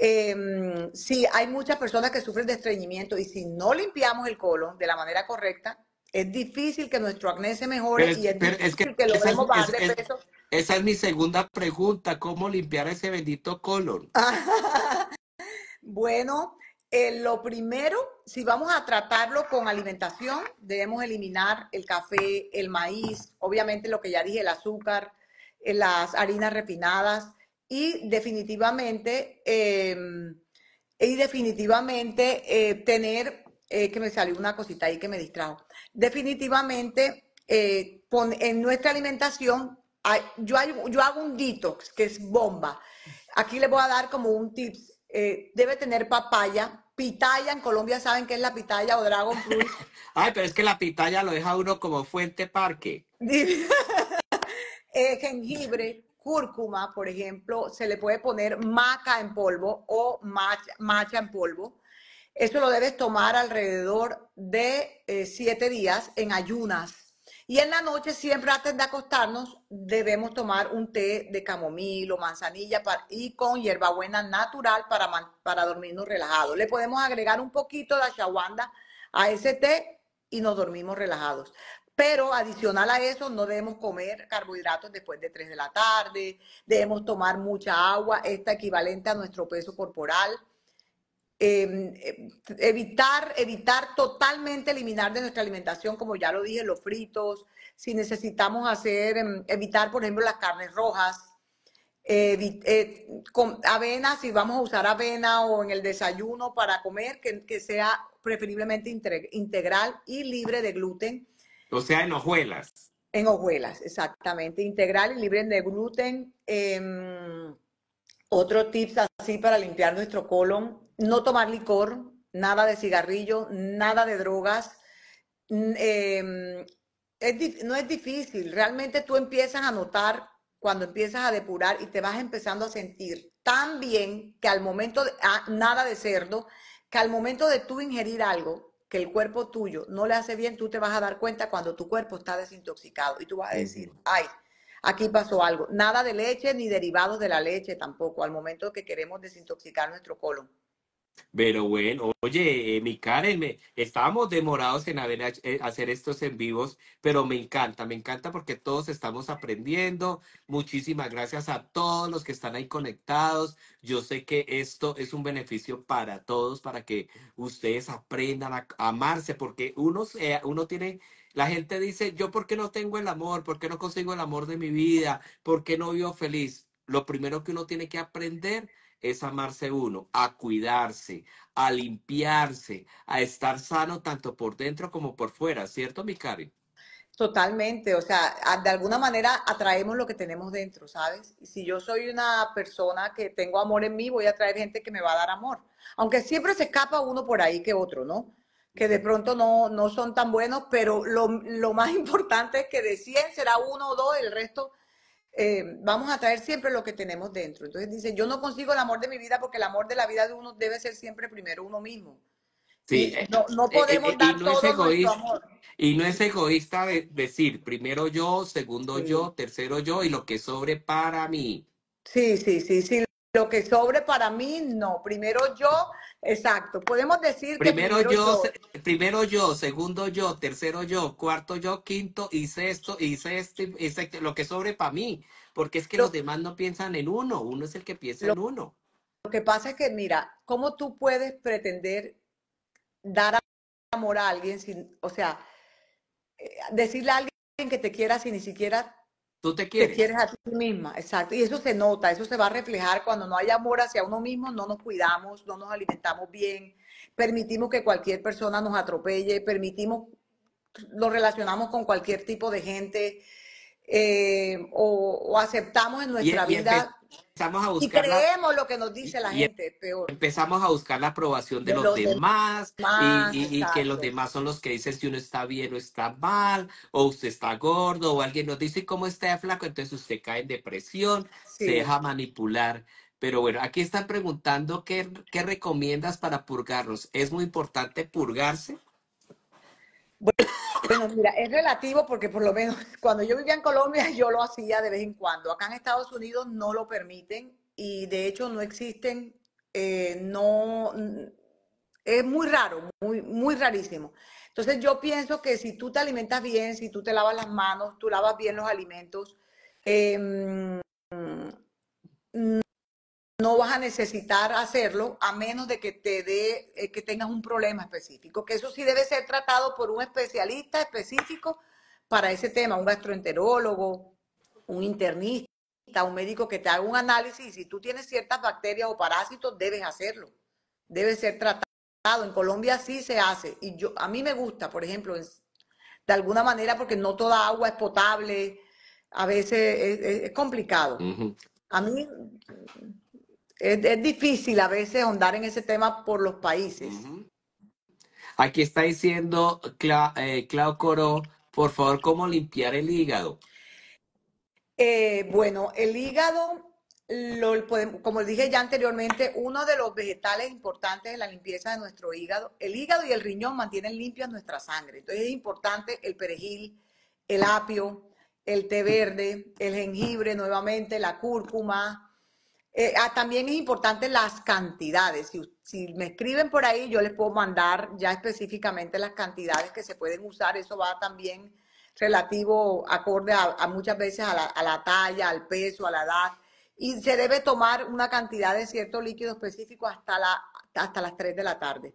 Speaker 2: eh, sí, hay muchas personas que sufren de estreñimiento y si no limpiamos el colon de la manera correcta, es difícil que nuestro acné se mejore y es
Speaker 1: difícil que, lo bajar de Esa es mi segunda pregunta, ¿cómo limpiar ese bendito colon?
Speaker 2: bueno, eh, lo primero, si vamos a tratarlo con alimentación, debemos eliminar el café, el maíz, obviamente lo que ya dije, el azúcar, eh, las harinas refinadas y definitivamente, em, y definitivamente eh, tener, eh, que me salió una cosita ahí que me distrajo, definitivamente eh, en nuestra alimentación, yo, yo hago un detox que es bomba. Aquí les voy a dar como un tips. debe tener papaya, pitaya, en Colombia saben que es la pitaya o dragon fruit.
Speaker 1: Ay, pero es que la pitaya lo deja uno como fuente parque.
Speaker 2: jengibre, cúrcuma, por ejemplo, se le puede poner maca en polvo o macha, en polvo. Esto lo debes tomar alrededor de eh, siete días en ayunas. Y en la noche, siempre antes de acostarnos, debemos tomar un té de camomilo, manzanilla y con hierbabuena natural para, para dormirnos relajados. Le podemos agregar un poquito de ashwagandha a ese té y nos dormimos relajados. Pero adicional a eso, no debemos comer carbohidratos después de 3 de la tarde, debemos tomar mucha agua, esta equivalente a nuestro peso corporal. Em, eh, evitar, evitar totalmente eliminar de nuestra alimentación, como ya lo dije, los fritos, si necesitamos hacer, em, evitar, por ejemplo, las carnes rojas, eh, avena, si vamos a usar avena o en el desayuno para comer, que sea preferiblemente integral y libre de gluten.
Speaker 1: O sea, en hojuelas.
Speaker 2: En hojuelas, exactamente. Integral y libre de gluten. Em, otro tips así para limpiar nuestro colon, no tomar licor, nada de cigarrillo, nada de drogas. Em, no es difícil, realmente tú empiezas a notar cuando empiezas a depurar y te vas empezando a sentir tan bien que al momento, de, ah, nada de cerdo, que al momento de tú ingerir algo, que el cuerpo tuyo no le hace bien, tú te vas a dar cuenta cuando tu cuerpo está desintoxicado y tú vas a decir, ay, aquí pasó algo. Nada de leche ni derivados de la leche tampoco al momento que queremos desintoxicar nuestro colon.
Speaker 1: Pero bueno, oye, eh, mi Karen, me, estábamos demorados en haber, eh, hacer estos en vivos, pero me encanta, me encanta porque todos estamos aprendiendo. Muchísimas gracias a todos los que están ahí conectados. Yo sé que esto es un beneficio para todos, para que ustedes aprendan a, amarse, porque uno, uno tiene la gente dice, yo por qué no tengo el amor, por qué no consigo el amor de mi vida, por qué no vivo feliz. Lo primero que uno tiene que aprender es amarse uno, a cuidarse, a limpiarse, a estar sano tanto por dentro como por fuera, ¿cierto, mi Karen?
Speaker 2: Totalmente, o sea, de alguna manera atraemos lo que tenemos dentro, ¿sabes? Si yo soy una persona que tengo amor en mí, voy a atraer gente que me va a dar amor. Aunque siempre se escapa uno por ahí que otro, ¿no? Que de pronto no, no son tan buenos, pero lo, lo más importante es que de 100 será uno o dos, el resto eh, vamos a traer siempre lo que tenemos dentro. Entonces dice, yo no consigo el amor de mi vida porque el amor de la vida de uno debe ser siempre primero uno mismo. Sí, eh, no,
Speaker 1: no eh, podemos dar y no es egoísta, de decir primero yo, segundo yo, tercero yo y lo que sobre para mí.
Speaker 2: Sí, sí, sí, sí lo que sobre para mí, no. Primero yo, exacto. Podemos decir primero que primero yo,
Speaker 1: primero yo, segundo yo, tercero yo, cuarto yo, quinto y sexto y sexto y lo que sobre para mí, porque es que los demás no piensan en uno, uno es el que piensa en uno. Lo que pasa es que mira,
Speaker 2: cómo tú puedes pretender dar amor a alguien sin, o sea, eh, decirle a alguien que te quiera si ni siquiera Tú te quieres. quieres a ti misma, exacto. Y eso se nota, eso se va a reflejar cuando no hay amor hacia uno mismo, no nos cuidamos, no nos alimentamos bien, permitimos que cualquier persona nos atropelle, permitimos, lo relacionamos con cualquier tipo de gente, eh, o, aceptamos en nuestra vida.
Speaker 1: Y creemos
Speaker 2: lo que nos dice la gente,
Speaker 1: peor. Empezamos a buscar la aprobación de, los, demás, y, que los demás son los que dicen si uno está bien o está mal, o usted está gordo, o alguien nos dice cómo está flaco, entonces usted cae en depresión, se deja manipular. Pero bueno, aquí están preguntando qué, qué recomiendas para purgarnos. ¿Es muy importante purgarse?
Speaker 2: Bueno. Bueno, mira, es relativo porque por lo menos cuando yo vivía en Colombia yo lo hacía de vez en cuando. Acá en Estados Unidos no lo permiten y de hecho no existen, eh, no, mm, es muy raro, muy, muy rarísimo. Entonces yo pienso que si tú te alimentas bien, si tú te lavas las manos, tú lavas bien los alimentos, em, no vas a necesitar hacerlo a menos de que te dé eh, que tengas un problema específico, que eso sí debe ser tratado por un especialista específico para ese tema, un gastroenterólogo, un internista, un médico que te haga un análisis y si tú tienes ciertas bacterias o parásitos debes hacerlo. Debe ser tratado. En Colombia sí se hace y yo a mí me gusta, por ejemplo, de alguna manera porque no toda agua es potable, a veces es, complicado. A mí es, es, difícil a veces ahondar en ese tema por los países.
Speaker 1: Aquí está diciendo Cla eh, Clau Coro, por favor, ¿cómo limpiar el hígado?
Speaker 2: Eh, bueno, el hígado, lo como dije ya anteriormente, uno de los vegetales importantes de la limpieza de nuestro hígado, el hígado y el riñón mantienen limpia nuestra sangre. Entonces es importante el perejil, el apio, el té verde, el jengibre nuevamente, la cúrcuma, eh, ah, también es importante las cantidades. Si, me escriben por ahí, yo les puedo mandar ya específicamente las cantidades que se pueden usar. Eso va también relativo, acorde a, muchas veces a la, talla, al peso, a la edad. Y se debe tomar una cantidad de cierto líquido específico hasta, la, hasta las 3 de la tarde.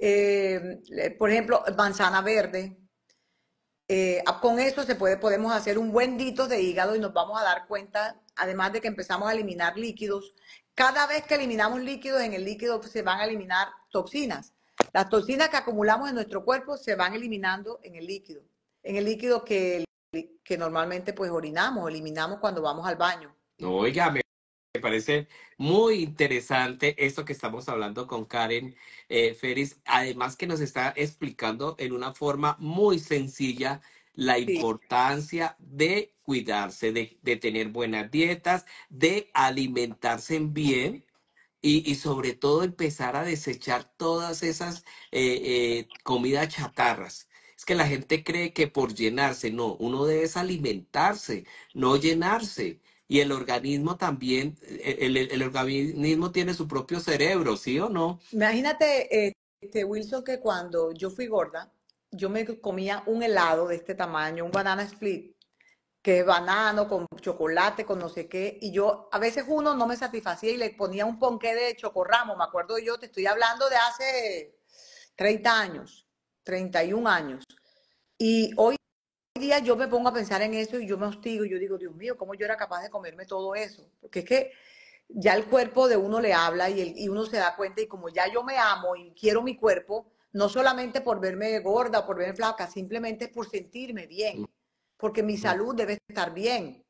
Speaker 2: Eh, por ejemplo, manzana verde. Eh, con eso se puede, podemos hacer un buen dito de hígado y nos vamos a dar cuenta además de que empezamos a eliminar líquidos, cada vez que eliminamos líquidos, en el líquido se van a eliminar toxinas. Las toxinas que acumulamos en nuestro cuerpo se van eliminando en el líquido, en el líquido que, normalmente pues orinamos, eliminamos cuando vamos al
Speaker 1: baño. Oiga, me parece muy interesante esto que estamos hablando con Karen eh, Ferris, además que nos está explicando en una forma muy sencilla la importancia de cuidarse, de, tener buenas dietas, de alimentarse bien, y, sobre todo empezar a desechar todas esas eh, eh, comidas chatarras. Es que la gente cree que por llenarse, no, uno debe alimentarse, no llenarse. Y el organismo también, eh, el, organismo tiene su propio cerebro, ¿sí o no?
Speaker 2: Imagínate, este Wilson, que cuando yo fui gorda, yo me comía un helado de este tamaño, un banana split, que es banano con chocolate, con no sé qué, y yo a veces uno no me satisfacía y le ponía un ponqué de chocorramo, me acuerdo yo, te estoy hablando de hace 30 años, 31 años. Y hoy día yo me pongo a pensar en eso y yo me hostigo, yo digo, Dios mío, ¿cómo yo era capaz de comerme todo eso? Porque es que ya el cuerpo de uno le habla y, y uno se da cuenta y como ya yo me amo y quiero mi cuerpo, no solamente por verme gorda, por verme flaca, simplemente por sentirme bien, porque mi salud debe estar bien.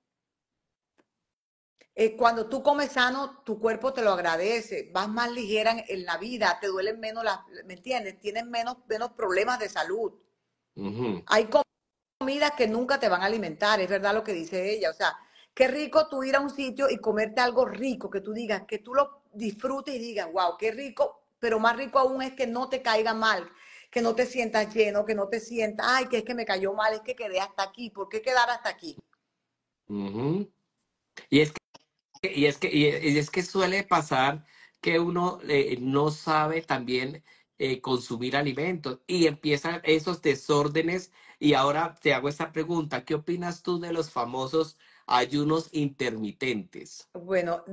Speaker 2: Eh, cuando tú comes sano, tu cuerpo te lo agradece, vas más ligera en, la vida, te duelen menos las, ¿me entiendes? Tienes menos, menos problemas de salud. Hay comidas que nunca te van a alimentar, es verdad lo que dice ella, o sea, qué rico tú ir a un sitio y comerte algo rico, que tú digas, que tú lo disfrutes y digas, wow, qué rico, pero más rico aún es que no te caiga mal, que no te sientas lleno, que no te sientas, ay, que es que me cayó mal, es que quedé hasta aquí, ¿por qué quedar hasta aquí?
Speaker 1: Y es que y es que es que suele pasar que uno eh, no sabe también eh, consumir alimentos y empiezan esos desórdenes y ahora te hago esta pregunta qué opinas tú de los famosos ayunos intermitentes
Speaker 2: bueno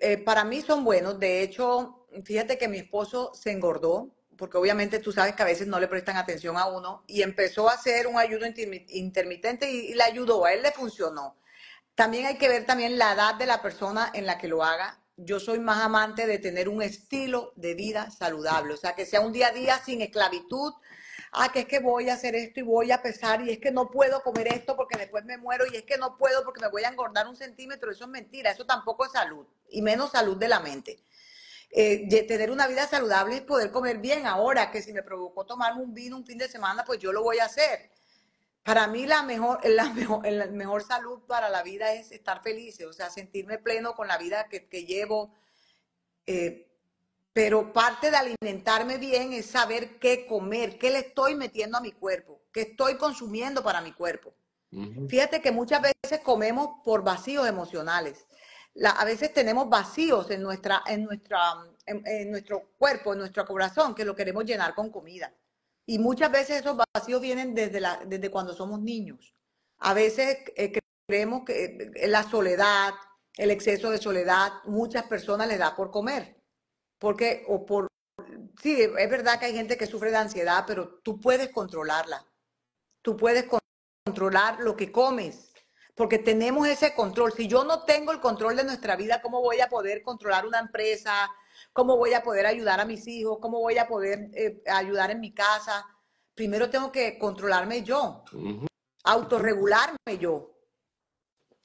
Speaker 2: eh, para mí son buenos de hecho fíjate que mi esposo se engordó, porque obviamente tú sabes que a veces no le prestan atención a uno, y empezó a hacer un ayuno intermitente y, le ayudó, a él le funcionó. También hay que ver también la edad de la persona en la que lo haga. Yo soy más amante de tener un estilo de vida saludable, o sea, que sea un día a día sin esclavitud. Ah, que es que voy a hacer esto y voy a pesar y es que no puedo comer esto porque después me muero y es que no puedo porque me voy a engordar un centímetro. Eso es mentira, eso tampoco es salud y menos salud de la mente. Eh, tener una vida saludable y poder comer bien ahora, que si me provocó tomarme un vino un fin de semana, pues yo lo voy a hacer. Para mí la mejor, la mejor, salud para la vida es estar feliz, o sea, sentirme pleno con la vida que, llevo. Eh, pero parte de alimentarme bien es saber qué comer, qué le estoy metiendo a mi cuerpo, qué estoy consumiendo para mi cuerpo. Fíjate que muchas veces comemos por vacíos emocionales a veces tenemos vacíos en, nuestra, en, nuestra, en, nuestro cuerpo, en nuestro corazón, que lo queremos llenar con comida. Y muchas veces esos vacíos vienen desde, la, desde cuando somos niños. A veces eh, creemos que eh, la soledad, el exceso de soledad, muchas personas les da por comer. Porque, o por, sí, es verdad que hay gente que sufre de ansiedad, pero tú puedes controlarla. Tú puedes controlar lo que comes porque tenemos ese control. Si yo no tengo el control de nuestra vida, ¿cómo voy a poder controlar una empresa? ¿Cómo voy a poder ayudar a mis hijos? ¿Cómo voy a poder eh, ayudar en mi casa? Primero tengo que controlarme
Speaker 1: yo, Autoregularme
Speaker 2: autorregularme yo.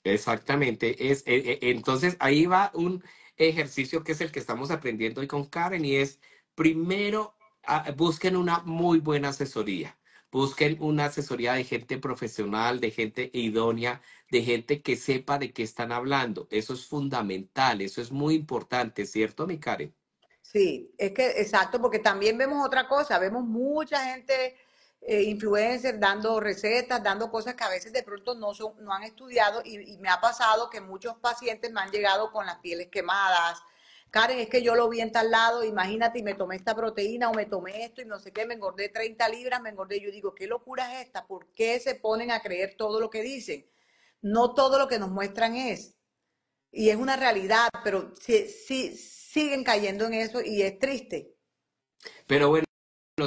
Speaker 1: Exactamente. Es, e, e, entonces ahí va un ejercicio que es el que estamos aprendiendo hoy con Karen y es primero ah, busquen una muy buena asesoría. Busquen una asesoría de gente profesional, de gente idónea, de gente que sepa de qué están hablando. Eso es fundamental, eso es muy importante, ¿cierto, mi Karen? Sí, es
Speaker 2: que exacto, porque también vemos otra cosa, vemos mucha gente, eh, influencers, dando recetas, dando cosas que a veces de pronto no, son, no han estudiado y me ha pasado que muchos pacientes me han llegado con las pieles quemadas, Karen, es que yo lo vi en tal lado, imagínate, y me tomé esta proteína o me tomé esto y no sé qué, me engordé 30 libras, me engordé. Yo digo, ¿qué locura es esta? ¿Por qué se ponen a creer todo lo que dicen? No todo lo que nos muestran es. Y es una realidad, pero sí, sí siguen cayendo en eso y es triste.
Speaker 1: Pero bueno,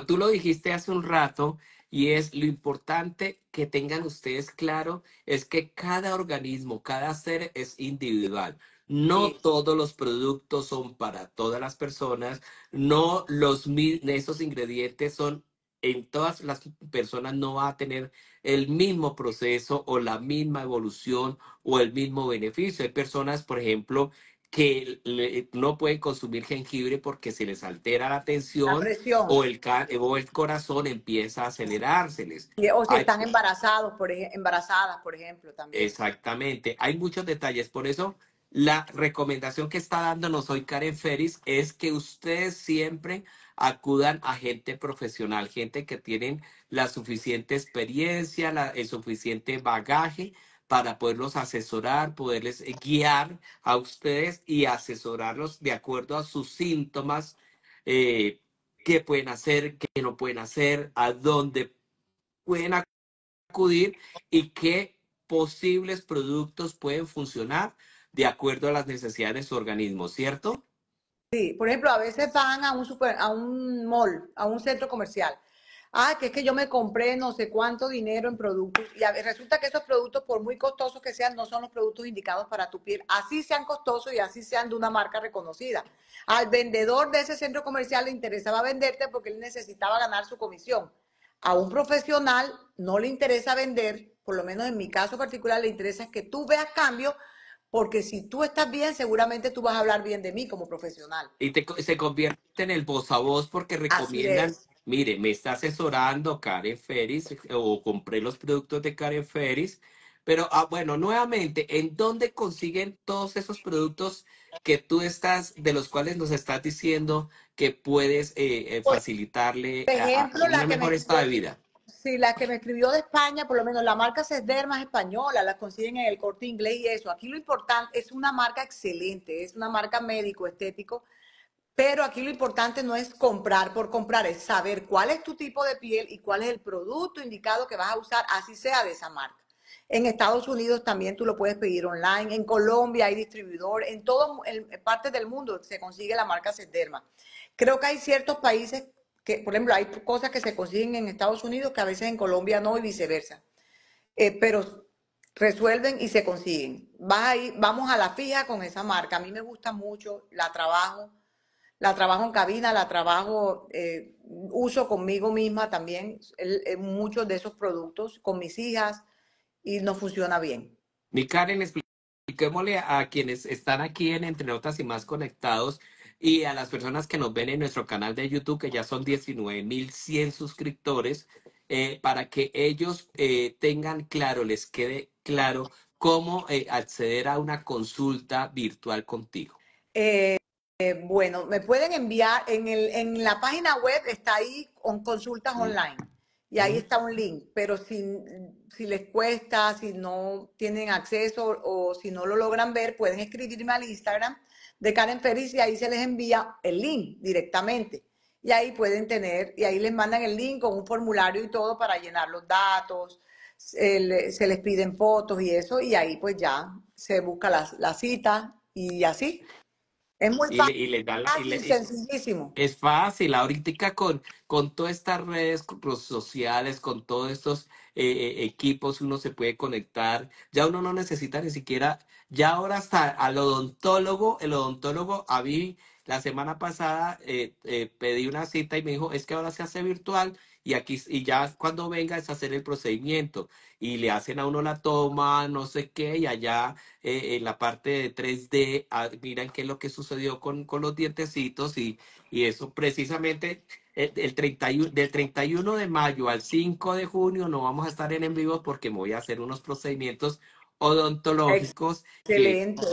Speaker 1: tú lo dijiste hace un rato y es lo importante que tengan ustedes claro es que cada organismo, cada ser es individual. No todos los productos son para todas las personas, no los esos ingredientes son en todas las personas no va a tener el mismo proceso o la misma evolución o el mismo beneficio. Hay personas, por ejemplo, que no pueden consumir jengibre porque se les altera la tensión o, el, o el corazón empieza a acelerárseles. O si están
Speaker 2: embarazados, por, embarazadas, por ejemplo, también.
Speaker 1: Exactamente. Hay muchos detalles. Por eso, la recomendación que está dándonos hoy Karen Ferris es que ustedes siempre acudan a gente profesional, gente que tienen la suficiente experiencia, el suficiente bagaje para poderlos asesorar, poderles eh, guiar a ustedes y asesorarlos de acuerdo a sus síntomas, eh, qué pueden hacer, qué no pueden hacer, a dónde pueden acudir y qué posibles productos pueden funcionar de acuerdo a las necesidades de su organismo, ¿cierto? Sí,
Speaker 2: por ejemplo, a veces van a un, super, a un mall, a un centro comercial. Ah, que es que yo me compré no sé cuánto dinero en productos y resulta que esos productos, por muy costosos que sean, no son los productos indicados para tu piel. Así sean costosos y así sean de una marca reconocida. Al vendedor de ese centro comercial le interesaba venderte porque él necesitaba ganar su comisión. A un profesional no le interesa vender, por lo menos en mi caso particular, le interesa que tú veas cambio porque si tú estás bien, seguramente tú vas a hablar bien de mí como profesional.
Speaker 1: Y te, se convierte en el voz a voz porque recomiendan, mire, me está asesorando Karen Ferris o compré los productos de Karen Ferris, pero ah, bueno, nuevamente, ¿en dónde consiguen todos esos productos que tú estás, de los cuales nos estás diciendo que puedes facilitarle mejor estado de vida?
Speaker 2: Sí, la que me escribió de España, por lo menos la marca Sesderma es española, la consiguen en el corte inglés y eso. Aquí lo importante es una marca excelente, es una marca médico, estético, pero aquí lo importante no es comprar por comprar, es saber cuál es tu tipo de piel y cuál es el producto indicado que vas a usar, así sea de esa marca. En Estados Unidos también tú lo puedes pedir online, en Colombia hay distribuidor, en todas partes del mundo se consigue la marca Sederma. Creo que hay ciertos países por ejemplo, hay cosas que se consiguen en Estados Unidos que a veces en Colombia no y viceversa. Eh, pero resuelven y se consiguen. vamos a la fija con esa marca. A mí me gusta mucho, la trabajo, la trabajo en cabina, la trabajo, eh, uso conmigo misma también eh, muchos de esos productos con mis hijas y nos funciona bien.
Speaker 1: Mi Karen, expliquémosle a quienes están aquí en Entre Notas y más conectados y a las personas que nos ven en nuestro canal de YouTube, que ya son 19.100 suscriptores, eh, para que ellos eh, tengan claro, les quede claro cómo eh, acceder a una consulta virtual contigo.
Speaker 2: bueno, me pueden enviar, en, el, en la página web está ahí con consultas mm. online y ahí mm. está un link, pero si, si les cuesta, si no tienen acceso o si no lo logran ver, pueden escribirme al Instagram de Karen Ferris y ahí se les envía el link directamente. Y ahí pueden tener, y ahí les mandan el link con un formulario y todo para llenar los datos, se, les piden fotos y eso, y ahí pues ya se busca la, cita y así. Es muy fácil, y,
Speaker 1: Es fácil, ahorita con, con todas estas redes sociales, con todos estos eh, equipos, uno se puede conectar, ya uno no necesita ni siquiera, ya ahora hasta al odontólogo, el odontólogo a mí la semana pasada eh, eh, pedí una cita y me dijo, es que ahora se hace virtual y aquí y ya cuando venga es hacer el procedimiento y le hacen a uno la toma, no sé qué, y allá en la parte de 3D ah, miran qué es lo que sucedió con, con los dientecitos y, y eso precisamente el, del 31 de mayo al 5 de junio no vamos a estar en en vivo porque me voy a hacer unos procedimientos odontológicos. Excelente.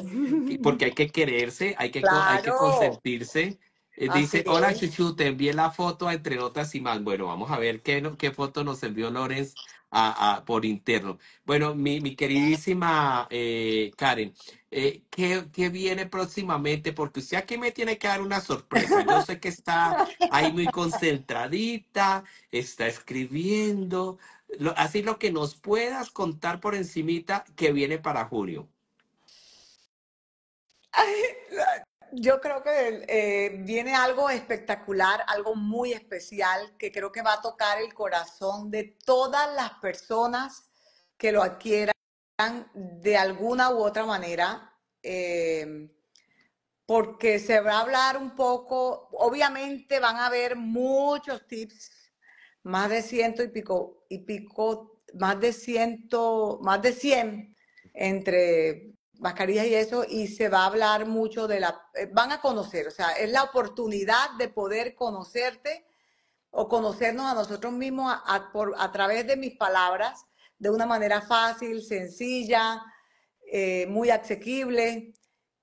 Speaker 1: Que, porque hay que quererse, hay que, hay que consentirse
Speaker 2: eh, ah, dice, hola
Speaker 1: Chuchu, te envié la foto entre otras y más. Bueno, vamos a ver qué, qué foto nos envió Lorenz a, por interno. Bueno, mi, mi queridísima eh, Karen, eh, ¿qué, viene próximamente? Porque usted aquí me tiene que dar una sorpresa. Yo sé que está ahí muy concentradita, está escribiendo. Lo, así lo que nos puedas contar por encimita que viene para Julio
Speaker 2: yo creo que eh, viene algo espectacular, algo muy especial que creo que va a tocar el corazón de todas las personas que lo adquieran de alguna u otra manera, em, porque se va a hablar un poco, obviamente van a haber muchos tips, más de ciento y pico, y pico, más de ciento, más de cien entre mascarillas y eso, y se va a hablar mucho de la, eh, van a conocer, o sea, es la oportunidad de poder conocerte o conocernos a nosotros mismos a, través de mis palabras, de una manera fácil, sencilla, eh, muy asequible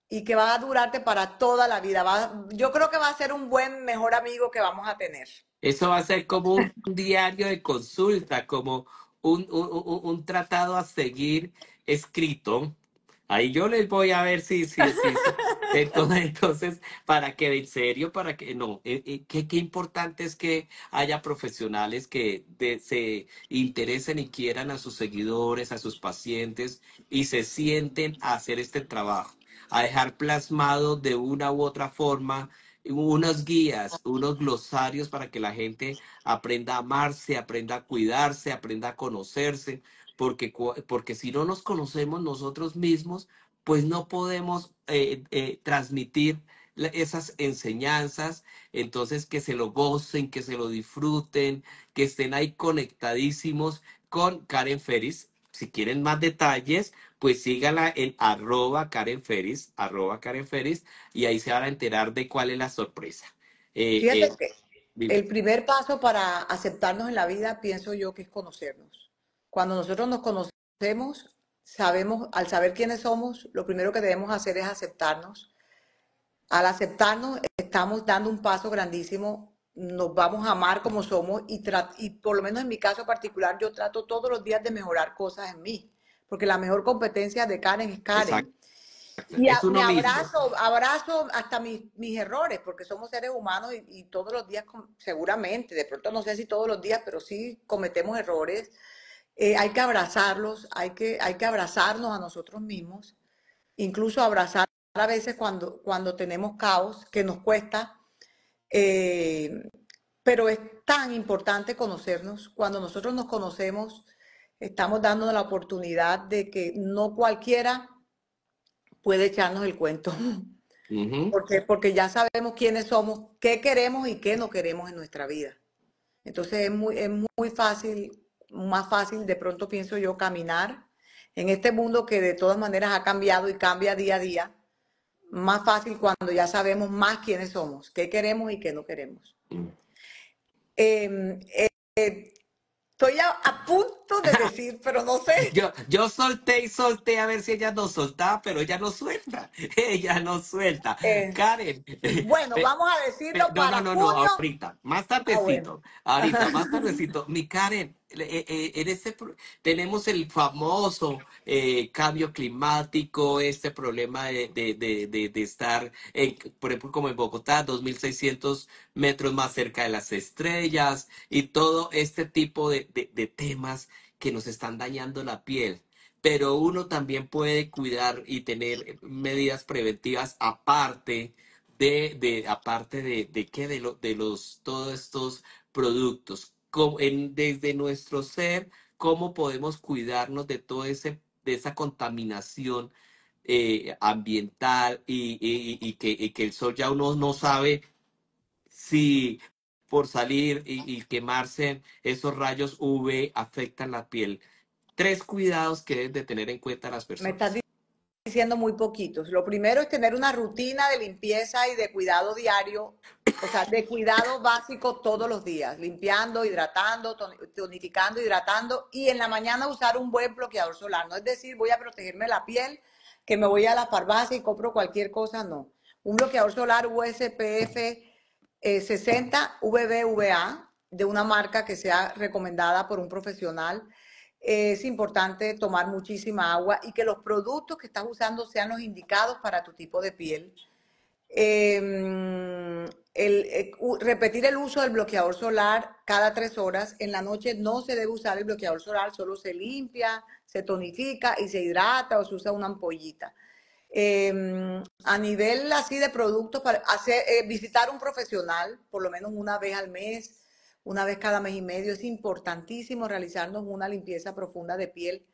Speaker 2: y que va a durarte para toda la vida. Va, yo creo que va a ser un buen, mejor amigo que vamos a tener.
Speaker 1: Eso va a ser como un diario de consulta, como un, un, un tratado a seguir escrito Ahí yo les voy a ver si, si, si, Entonces, para que en serio, para que no, eh, eh, qué, qué importante es que haya profesionales que se interesen y quieran a sus seguidores, a sus pacientes y se sienten a hacer este trabajo, a dejar plasmado de una u otra forma unos guías, unos glosarios para que la gente aprenda a amarse, aprenda a cuidarse, aprenda a conocerse, porque, porque si no nos conocemos nosotros mismos, pues no podemos eh, eh, transmitir esas enseñanzas, entonces que se lo gocen, que se lo disfruten, que estén ahí conectadísimos con Karen Ferris. Si quieren más detalles, pues síganla en arroba Karen Ferris, arroba Karen Ferris, y ahí se van a enterar de cuál es la sorpresa. Eh, que el primer
Speaker 2: paso para aceptarnos en la vida, pienso yo, que es conocernos. Cuando nosotros nos conocemos, sabemos, al saber quiénes somos, lo primero que debemos hacer es aceptarnos. Al aceptarnos, estamos dando un paso grandísimo, nos vamos a amar como somos y, por lo menos en mi caso particular, yo trato todos los días de mejorar cosas en mí, porque la mejor competencia de Karen es Karen. Y abrazo, hasta mis, errores, porque somos seres humanos y, y todos los días, seguramente, de pronto no sé si todos los días, pero sí cometemos errores eh, hay que abrazarlos, hay que, hay que abrazarnos a nosotros mismos, incluso abrazar a veces cuando, cuando tenemos caos, que nos cuesta, eh, pero es tan importante conocernos. Cuando nosotros nos conocemos, estamos dándonos la oportunidad de que no cualquiera puede echarnos el cuento. porque, porque ya sabemos quiénes somos, qué queremos y qué no queremos en nuestra vida. Entonces es muy, es muy fácil más fácil de pronto pienso yo caminar en este mundo que de todas maneras ha cambiado y cambia día a día, más fácil cuando ya sabemos más quiénes somos, qué queremos y qué no queremos. Mm.
Speaker 1: Em, eh, eh, estoy a punto de decir, pero no sé. Yo, yo solté y solté a ver si ella nos soltaba, pero ella no suelta. Ella no suelta. Eh, Karen. Bueno, vamos a decirlo para No, no, no, ahorita. Más ah, tardecito. Ahorita, más tardecito. Mi Karen, eh, eh, en este, tenemos el famoso eh, cambio climático, este problema de, de, de, estar, en, por ejemplo, como en Bogotá, 2.600 metros más cerca de las estrellas y todo este tipo de, temas que nos están dañando la piel. Pero uno también puede cuidar y tener medidas preventivas aparte de, aparte de, de qué, de, lo, de los, todos estos productos. Como desde nuestro ser, cómo podemos cuidarnos de todo ese, de esa contaminación eh, ambiental y, que, el sol ya uno no sabe si por salir y, quemarse, esos rayos UV afectan la piel. Tres cuidados que deben tener en cuenta las personas. Me
Speaker 2: estás diciendo muy poquitos. Lo primero es tener una rutina de limpieza y de cuidado diario, o sea, de cuidado básico todos los días, limpiando, hidratando, tonificando, hidratando y en la mañana usar un buen bloqueador solar. No es decir, voy a protegerme la piel, que me voy a la farmacia y compro cualquier cosa, no. Un bloqueador solar USPF 60 eh, VBVA de una marca que sea recomendada por un profesional. es importante tomar muchísima agua y que los productos que estás usando sean los indicados para tu tipo de piel. Em, eh, repetir el uso del bloqueador solar cada tres horas. En la noche no se debe usar el bloqueador solar, solo se limpia, se tonifica y se hidrata o se usa una ampollita. Em, a nivel así de productos, para eh, visitar un profesional por lo menos una vez al mes, una vez cada mes y medio, es importantísimo realizarnos una limpieza profunda de piel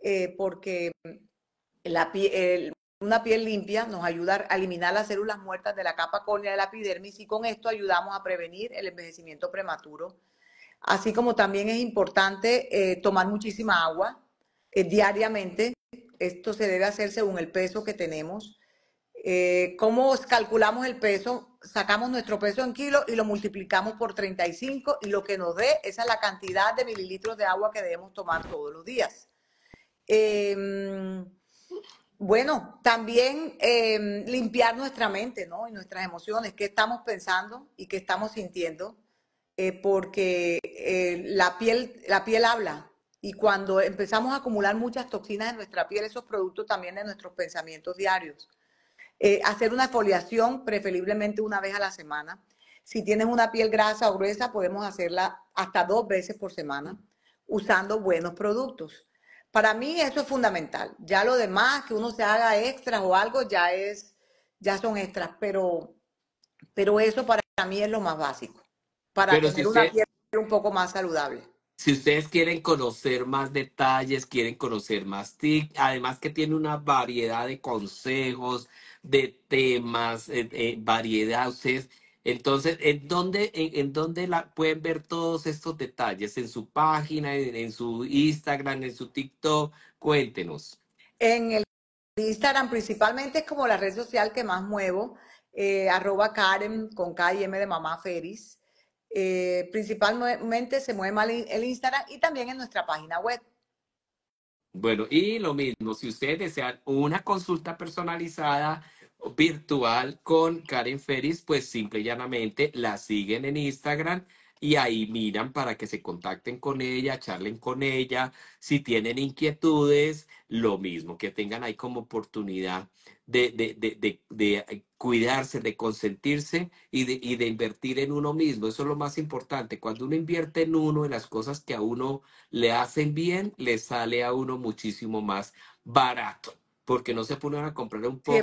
Speaker 2: eh, porque la una piel limpia nos ayuda a eliminar las células muertas de la capa córnea de la epidermis y con esto ayudamos a prevenir el envejecimiento prematuro. Así como también es importante eh, tomar muchísima agua diariamente esto se debe hacer según el peso que tenemos. Eh, ¿Cómo calculamos el peso? Sacamos nuestro peso en kilos y lo multiplicamos por 35 y lo que nos dé, esa es la cantidad de mililitros de agua que debemos tomar todos los días. Em, bueno, también em, limpiar nuestra mente y nuestras emociones, qué estamos pensando y qué estamos sintiendo, eh, porque eh, la, piel, la piel habla, y cuando empezamos a acumular muchas toxinas en nuestra piel, esos productos también en nuestros pensamientos diarios. Eh, hacer una foliación, preferiblemente una vez a la semana. Si tienes una piel grasa o gruesa, podemos hacerla hasta dos veces por semana usando buenos productos. Para mí eso es fundamental. Ya lo demás, que uno se haga extras o algo, ya es, ya son extras, pero, pero eso para mí es lo más básico, para tener una piel un poco más saludable.
Speaker 1: Si ustedes quieren conocer más detalles, quieren conocer más TIC, además que tiene una variedad de consejos, de temas, eh, eh, variedades. Entonces, ¿en dónde, en, dónde la, pueden ver todos estos detalles? ¿En su página, en, su Instagram, en su TikTok? Cuéntenos. En el Instagram principalmente
Speaker 2: como la red social que más muevo, eh, arroba Karen con K de mamá Feris. Eh, principalmente se mueve mal el Instagram y también en nuestra página web.
Speaker 1: Bueno, y lo mismo, si ustedes desean una consulta personalizada virtual con Karen Ferris, pues simple y llanamente la siguen en Instagram y ahí miran para que se contacten con ella, charlen con ella, si tienen inquietudes, lo mismo, que tengan ahí como oportunidad de, de, cuidarse, de consentirse y de, y de invertir en uno mismo. Eso es lo más importante. Cuando uno invierte en uno, en las cosas que a uno le hacen bien, le sale a uno muchísimo más barato, porque no se ponen a comprar un poco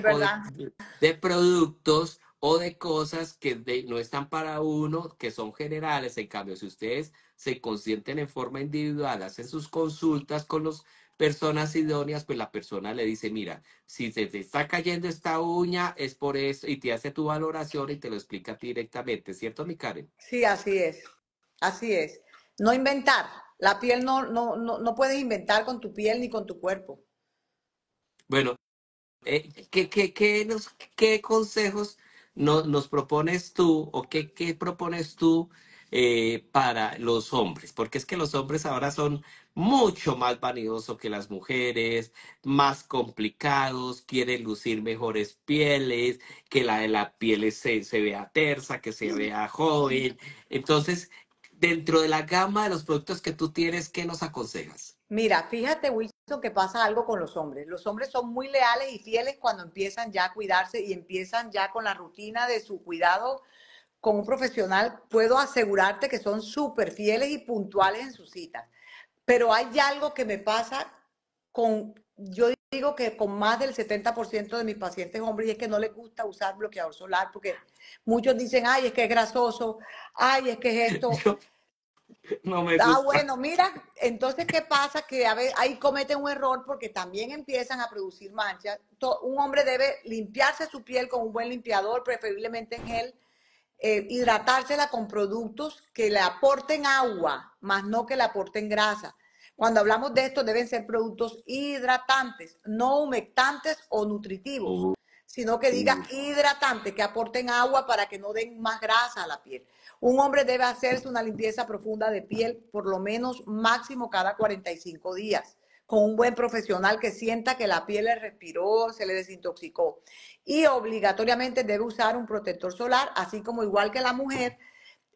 Speaker 1: de productos o de cosas que no están para uno, que son generales. En cambio, si ustedes se consienten en forma individual, hacen sus consultas con los personas idóneas, pues la persona le dice, mira, si se te está cayendo esta uña, es por eso, y te hace tu valoración y te lo explica directamente, ¿cierto, mi Karen?
Speaker 2: Sí, así es, así es. No inventar, la piel no, no, no, no puedes inventar con tu piel ni con tu cuerpo.
Speaker 1: Bueno, eh, ¿qué, qué, qué, nos, consejos nos propones tú o qué, qué propones tú eh, para los hombres, porque es que los hombres ahora son mucho más vanidosos que las mujeres, más complicados, quieren lucir mejores pieles, que la de la piel se, se vea tersa, que se vea joven. Entonces, dentro de la gama de los productos que tú tienes, ¿qué nos aconsejas?
Speaker 2: Mira, fíjate, Wilson, que pasa algo con los hombres. Los hombres son muy leales y fieles cuando empiezan ya a cuidarse y empiezan ya con la rutina de su cuidado con un profesional, puedo asegurarte que son súper fieles y puntuales en sus citas. Pero hay algo que me pasa con, yo digo que con más del 70% de mis pacientes hombres, y es que no les gusta usar bloqueador solar, porque muchos dicen, ay, es que es grasoso, ay, es que es esto. no me ah, gusta. Ah, bueno, mira, entonces, ¿qué pasa? Que a veces ahí cometen un error porque también empiezan a producir manchas. Un hombre debe limpiarse su piel con un buen limpiador, preferiblemente en gel, eh, hidratársela con productos que le aporten agua, más no que le aporten grasa. Cuando hablamos de esto, deben ser productos hidratantes, no humectantes o nutritivos, sino que diga hidratante que aporten agua para que no den más grasa a la piel. Un hombre debe hacerse una limpieza profunda de piel por lo menos máximo cada 45 días con un buen profesional que sienta que la piel le respiró, se le desintoxicó. Y obligatoriamente debe usar un protector solar, así como igual que la mujer,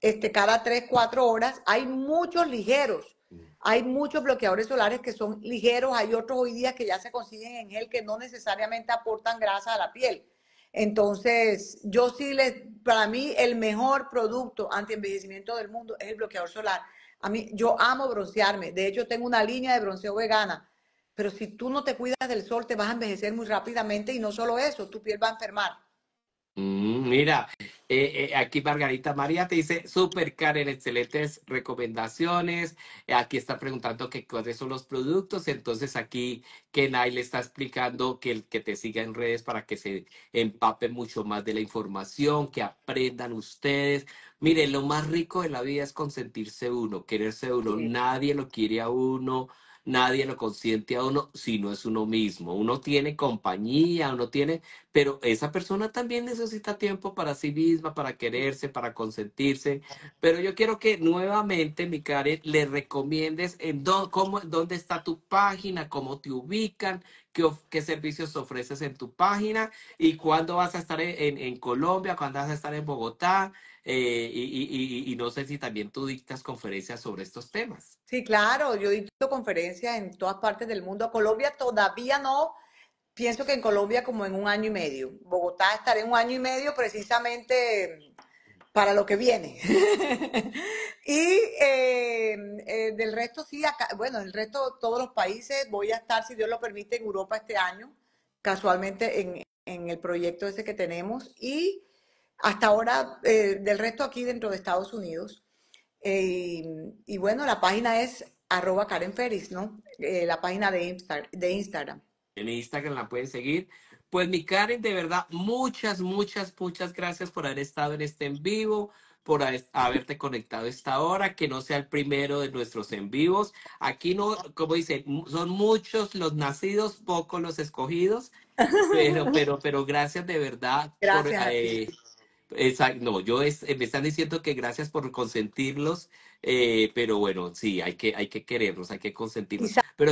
Speaker 2: este, cada 3, 4 horas. Hay muchos ligeros, mm. hay muchos bloqueadores solares que son ligeros, hay otros hoy día que ya se consiguen en gel que no necesariamente aportan grasa a la piel. Entonces, yo sí les, para mí el mejor producto anti-envejecimiento del mundo es el bloqueador solar. A mí, yo amo broncearme. De hecho, tengo una línea de bronceo vegana. Pero si tú no te cuidas del sol, te vas a envejecer muy rápidamente y no solo eso, tu piel va a enfermar.
Speaker 1: Mm, mira, eh, eh, aquí Margarita María te dice, super Karen, excelentes recomendaciones. Eh, aquí está preguntando que cuáles son los productos. Entonces aquí Kenai le está explicando que, que te siga en redes para que se empape mucho más de la información, que aprendan ustedes. Miren, lo más rico de la vida es consentirse uno, quererse uno. Nadie lo quiere a uno nadie lo consiente a uno si no es uno mismo. Uno tiene compañía, uno tiene, pero esa persona también necesita tiempo para sí misma, para quererse, para consentirse. Pero yo quiero que nuevamente, mi Karen, le recomiendes en dónde está tu página, cómo te ubican, qué, servicios ofreces en tu página y cuándo vas a estar e, en, Colombia, cuándo vas a estar en Bogotá. Eh, y, no sé si también tú dictas conferencias sobre estos temas.
Speaker 2: Sí, claro, yo dicto conferencias en todas partes del mundo. Colombia todavía no, pienso que en Colombia como en un año y medio. Bogotá estaré un año y medio precisamente para lo que viene. y eh, eh, del resto, sí, bueno, el resto, todos los países, voy a estar, si Dios lo permite, en Europa este año, casualmente en, el proyecto ese que tenemos. Y hasta ahora, eh, del resto aquí dentro de Estados Unidos. y bueno, la página es arroba Karen Ferris, ¿no? la página de, de Instagram.
Speaker 1: En Instagram la pueden seguir. Pues mi Karen, de verdad, muchas, muchas, muchas gracias por haber estado en este en vivo, por haberte conectado esta hora, que no sea el primero de nuestros en vivos. Aquí no, como dice, son muchos los nacidos, pocos los escogidos, pero, pero, pero gracias de verdad. Gracias. Por, eh, no, yo eh, me están diciendo que gracias por consentirlos eh, pero bueno, sí, hay que, hay que querernos, hay que consentirlos Pero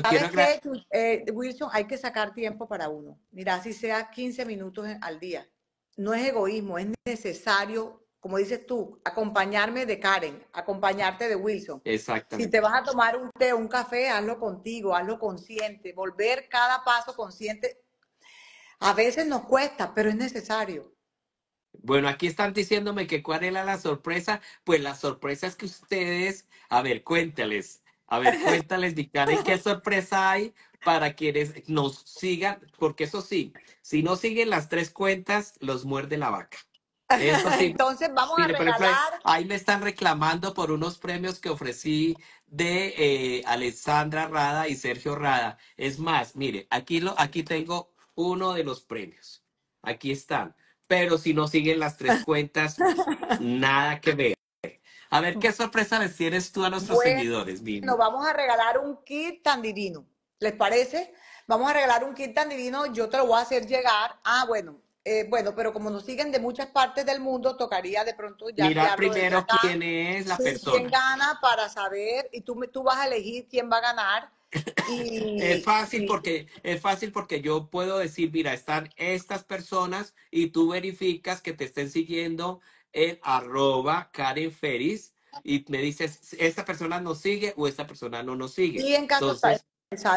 Speaker 2: eh, Wilson, hay que sacar tiempo para uno. Mira, si sea 15 minutos al día. No es egoísmo, es necesario como dices tú, acompañarme de Karen, acompañarte de Wilson.
Speaker 1: Exactamente. Si
Speaker 2: te vas a tomar un té, un café, hazlo contigo, hazlo consciente, volver cada paso consciente. A veces nos cuesta, pero es necesario.
Speaker 1: Bueno, aquí están diciéndome que cuál era la sorpresa. Pues la sorpresa es que ustedes, a ver, cuéntales, a ver, cuéntales, Victoria, qué sorpresa hay para quienes nos sigan, porque eso sí, si no siguen las tres cuentas, los muerde la vaca. Entonces
Speaker 2: vamos a regalar.
Speaker 1: ahí me están reclamando por unos premios que ofrecí de eh, Alessandra Rada y Sergio Rada. Es más, mire, aquí lo, aquí tengo uno de los premios. Aquí están pero si no siguen las tres cuentas, nada que ver. A ver, ¿qué sorpresa les tienes tú a nuestros seguidores, Nos
Speaker 2: vamos a regalar un kit tan divino. ¿Les parece? Vamos a regalar un kit tan divino. Yo te lo voy a hacer llegar. Ah, bueno. Eh, bueno, pero como nos siguen de muchas partes del mundo, tocaría de pronto ya. Mira primero quién es la persona. Quién gana para saber y tú, tú vas a elegir quién va a ganar
Speaker 1: es fácil porque es fácil porque yo puedo decir, mira, están estas personas y tú verificas que te estén siguiendo en arroba Karen Ferris y me dices, esta persona nos sigue o esta persona no nos sigue. Y en caso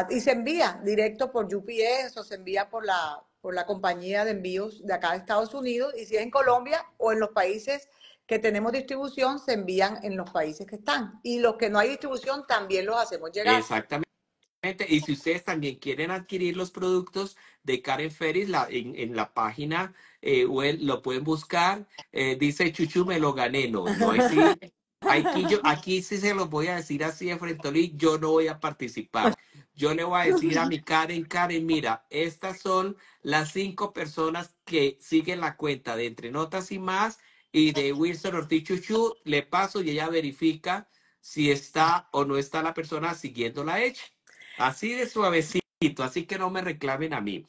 Speaker 2: y se envía directo por UPS o se envía por la por la compañía de envíos de acá de Estados Unidos y si es en Colombia o en los países que tenemos distribución se envían en los países que están y los que no hay distribución también los hacemos llegar.
Speaker 1: Exactamente. Y si ustedes también quieren adquirir los productos de Karen Ferris la, en, la página web, eh, lo pueden buscar. Eh, dice Chuchu, me lo gané. No, aquí, yo, sí se los voy a decir así de frente yo no voy a participar. Yo le voy a decir a mi Karen, Karen, mira, estas son las cinco personas que siguen la cuenta de Entre Notas y Más y de Wilson Ortiz Chuchu. Le paso y ella verifica si está o no está la persona siguiendo la hecha. Así de suavecito, así que no me reclamen a mí.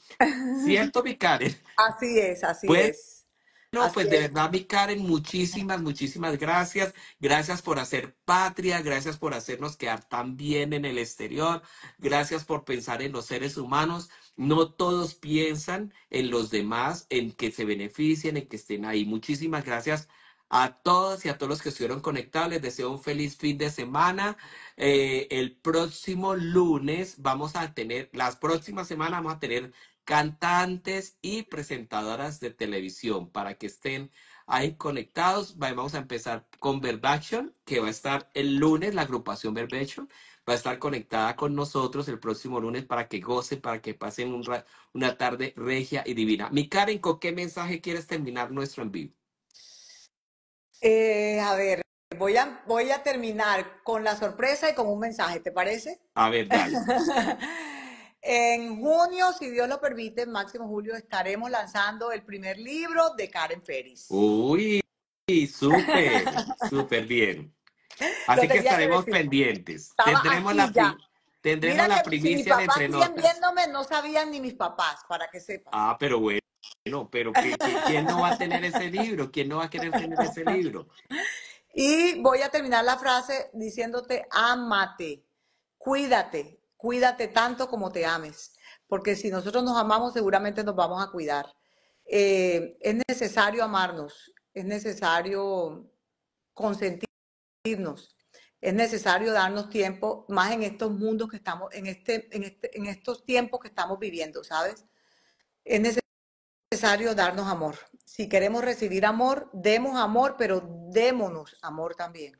Speaker 1: ¿Cierto, mi Karen?
Speaker 2: Así es, así pues,
Speaker 1: es. No, pues de verdad, mi Karen, muchísimas, muchísimas gracias. Gracias por hacer patria, gracias por hacernos quedar tan bien en el exterior, gracias por pensar en los seres humanos. No todos piensan en los demás, en que se beneficien, en que estén ahí. Muchísimas gracias a todos y a todos los que estuvieron conectados, les deseo un feliz fin de semana. Eh, el próximo lunes vamos a tener, las próximas semanas vamos a tener cantantes y presentadoras de televisión para que estén ahí conectados. Vamos a empezar con Verbaction, que va a estar el lunes, la agrupación Verbaction va a estar conectada con nosotros el próximo lunes para que gocen, para que pasen una tarde regia y divina. Mi Karen, ¿con qué mensaje quieres terminar nuestro envío?
Speaker 2: Eh, a ver, voy a, voy a terminar con la sorpresa y con un mensaje, ¿te parece?
Speaker 1: A ver, dale.
Speaker 2: en junio, si Dios lo permite, máximo julio, estaremos lanzando el primer libro de Karen Ferris.
Speaker 1: Uy, súper, súper bien.
Speaker 2: Así que estaremos
Speaker 1: pendientes. Tendremos la... Tendremos la primicia de entre
Speaker 2: no sabían ni mis papás, para que sepan.
Speaker 1: Ah, pero bueno, no, pero ¿quién no va a tener ese libro? ¿Quién no va a querer tener ese libro?
Speaker 2: Y voy a terminar la frase diciéndote, ámate, cuídate, cuídate tanto como te ames, porque si nosotros nos amamos seguramente nos vamos a cuidar. Eh, es necesario amarnos, es necesario consentirnos, es necesario darnos tiempo, más en estos mundos que estamos, en, este, en este, estos tiempos que estamos viviendo, ¿sabes? Es necesario necesario darnos amor. Si queremos recibir amor, demos amor, pero démonos amor también.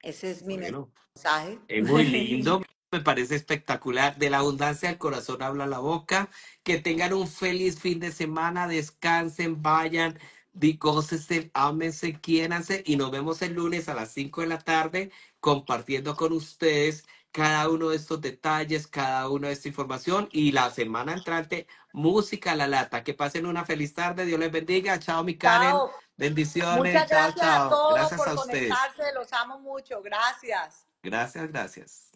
Speaker 2: Ese es mi mensaje.
Speaker 1: Es muy lindo, me parece espectacular. De la abundancia del corazón habla la boca. Que tengan un feliz fin de semana, descansen, vayan, gócese, ámense, quiéranse y nos vemos el lunes a las 5 de la tarde compartiendo con ustedes cada uno de estos detalles, cada uno de esta información y la semana entrante, música a la lata. Que pasen una feliz tarde, Dios les bendiga. Chao, mi Karen. Bendiciones. Muchas gracias chao, a todos gracias por a conectarse,
Speaker 2: los amo mucho. Gracias.
Speaker 1: Gracias, gracias.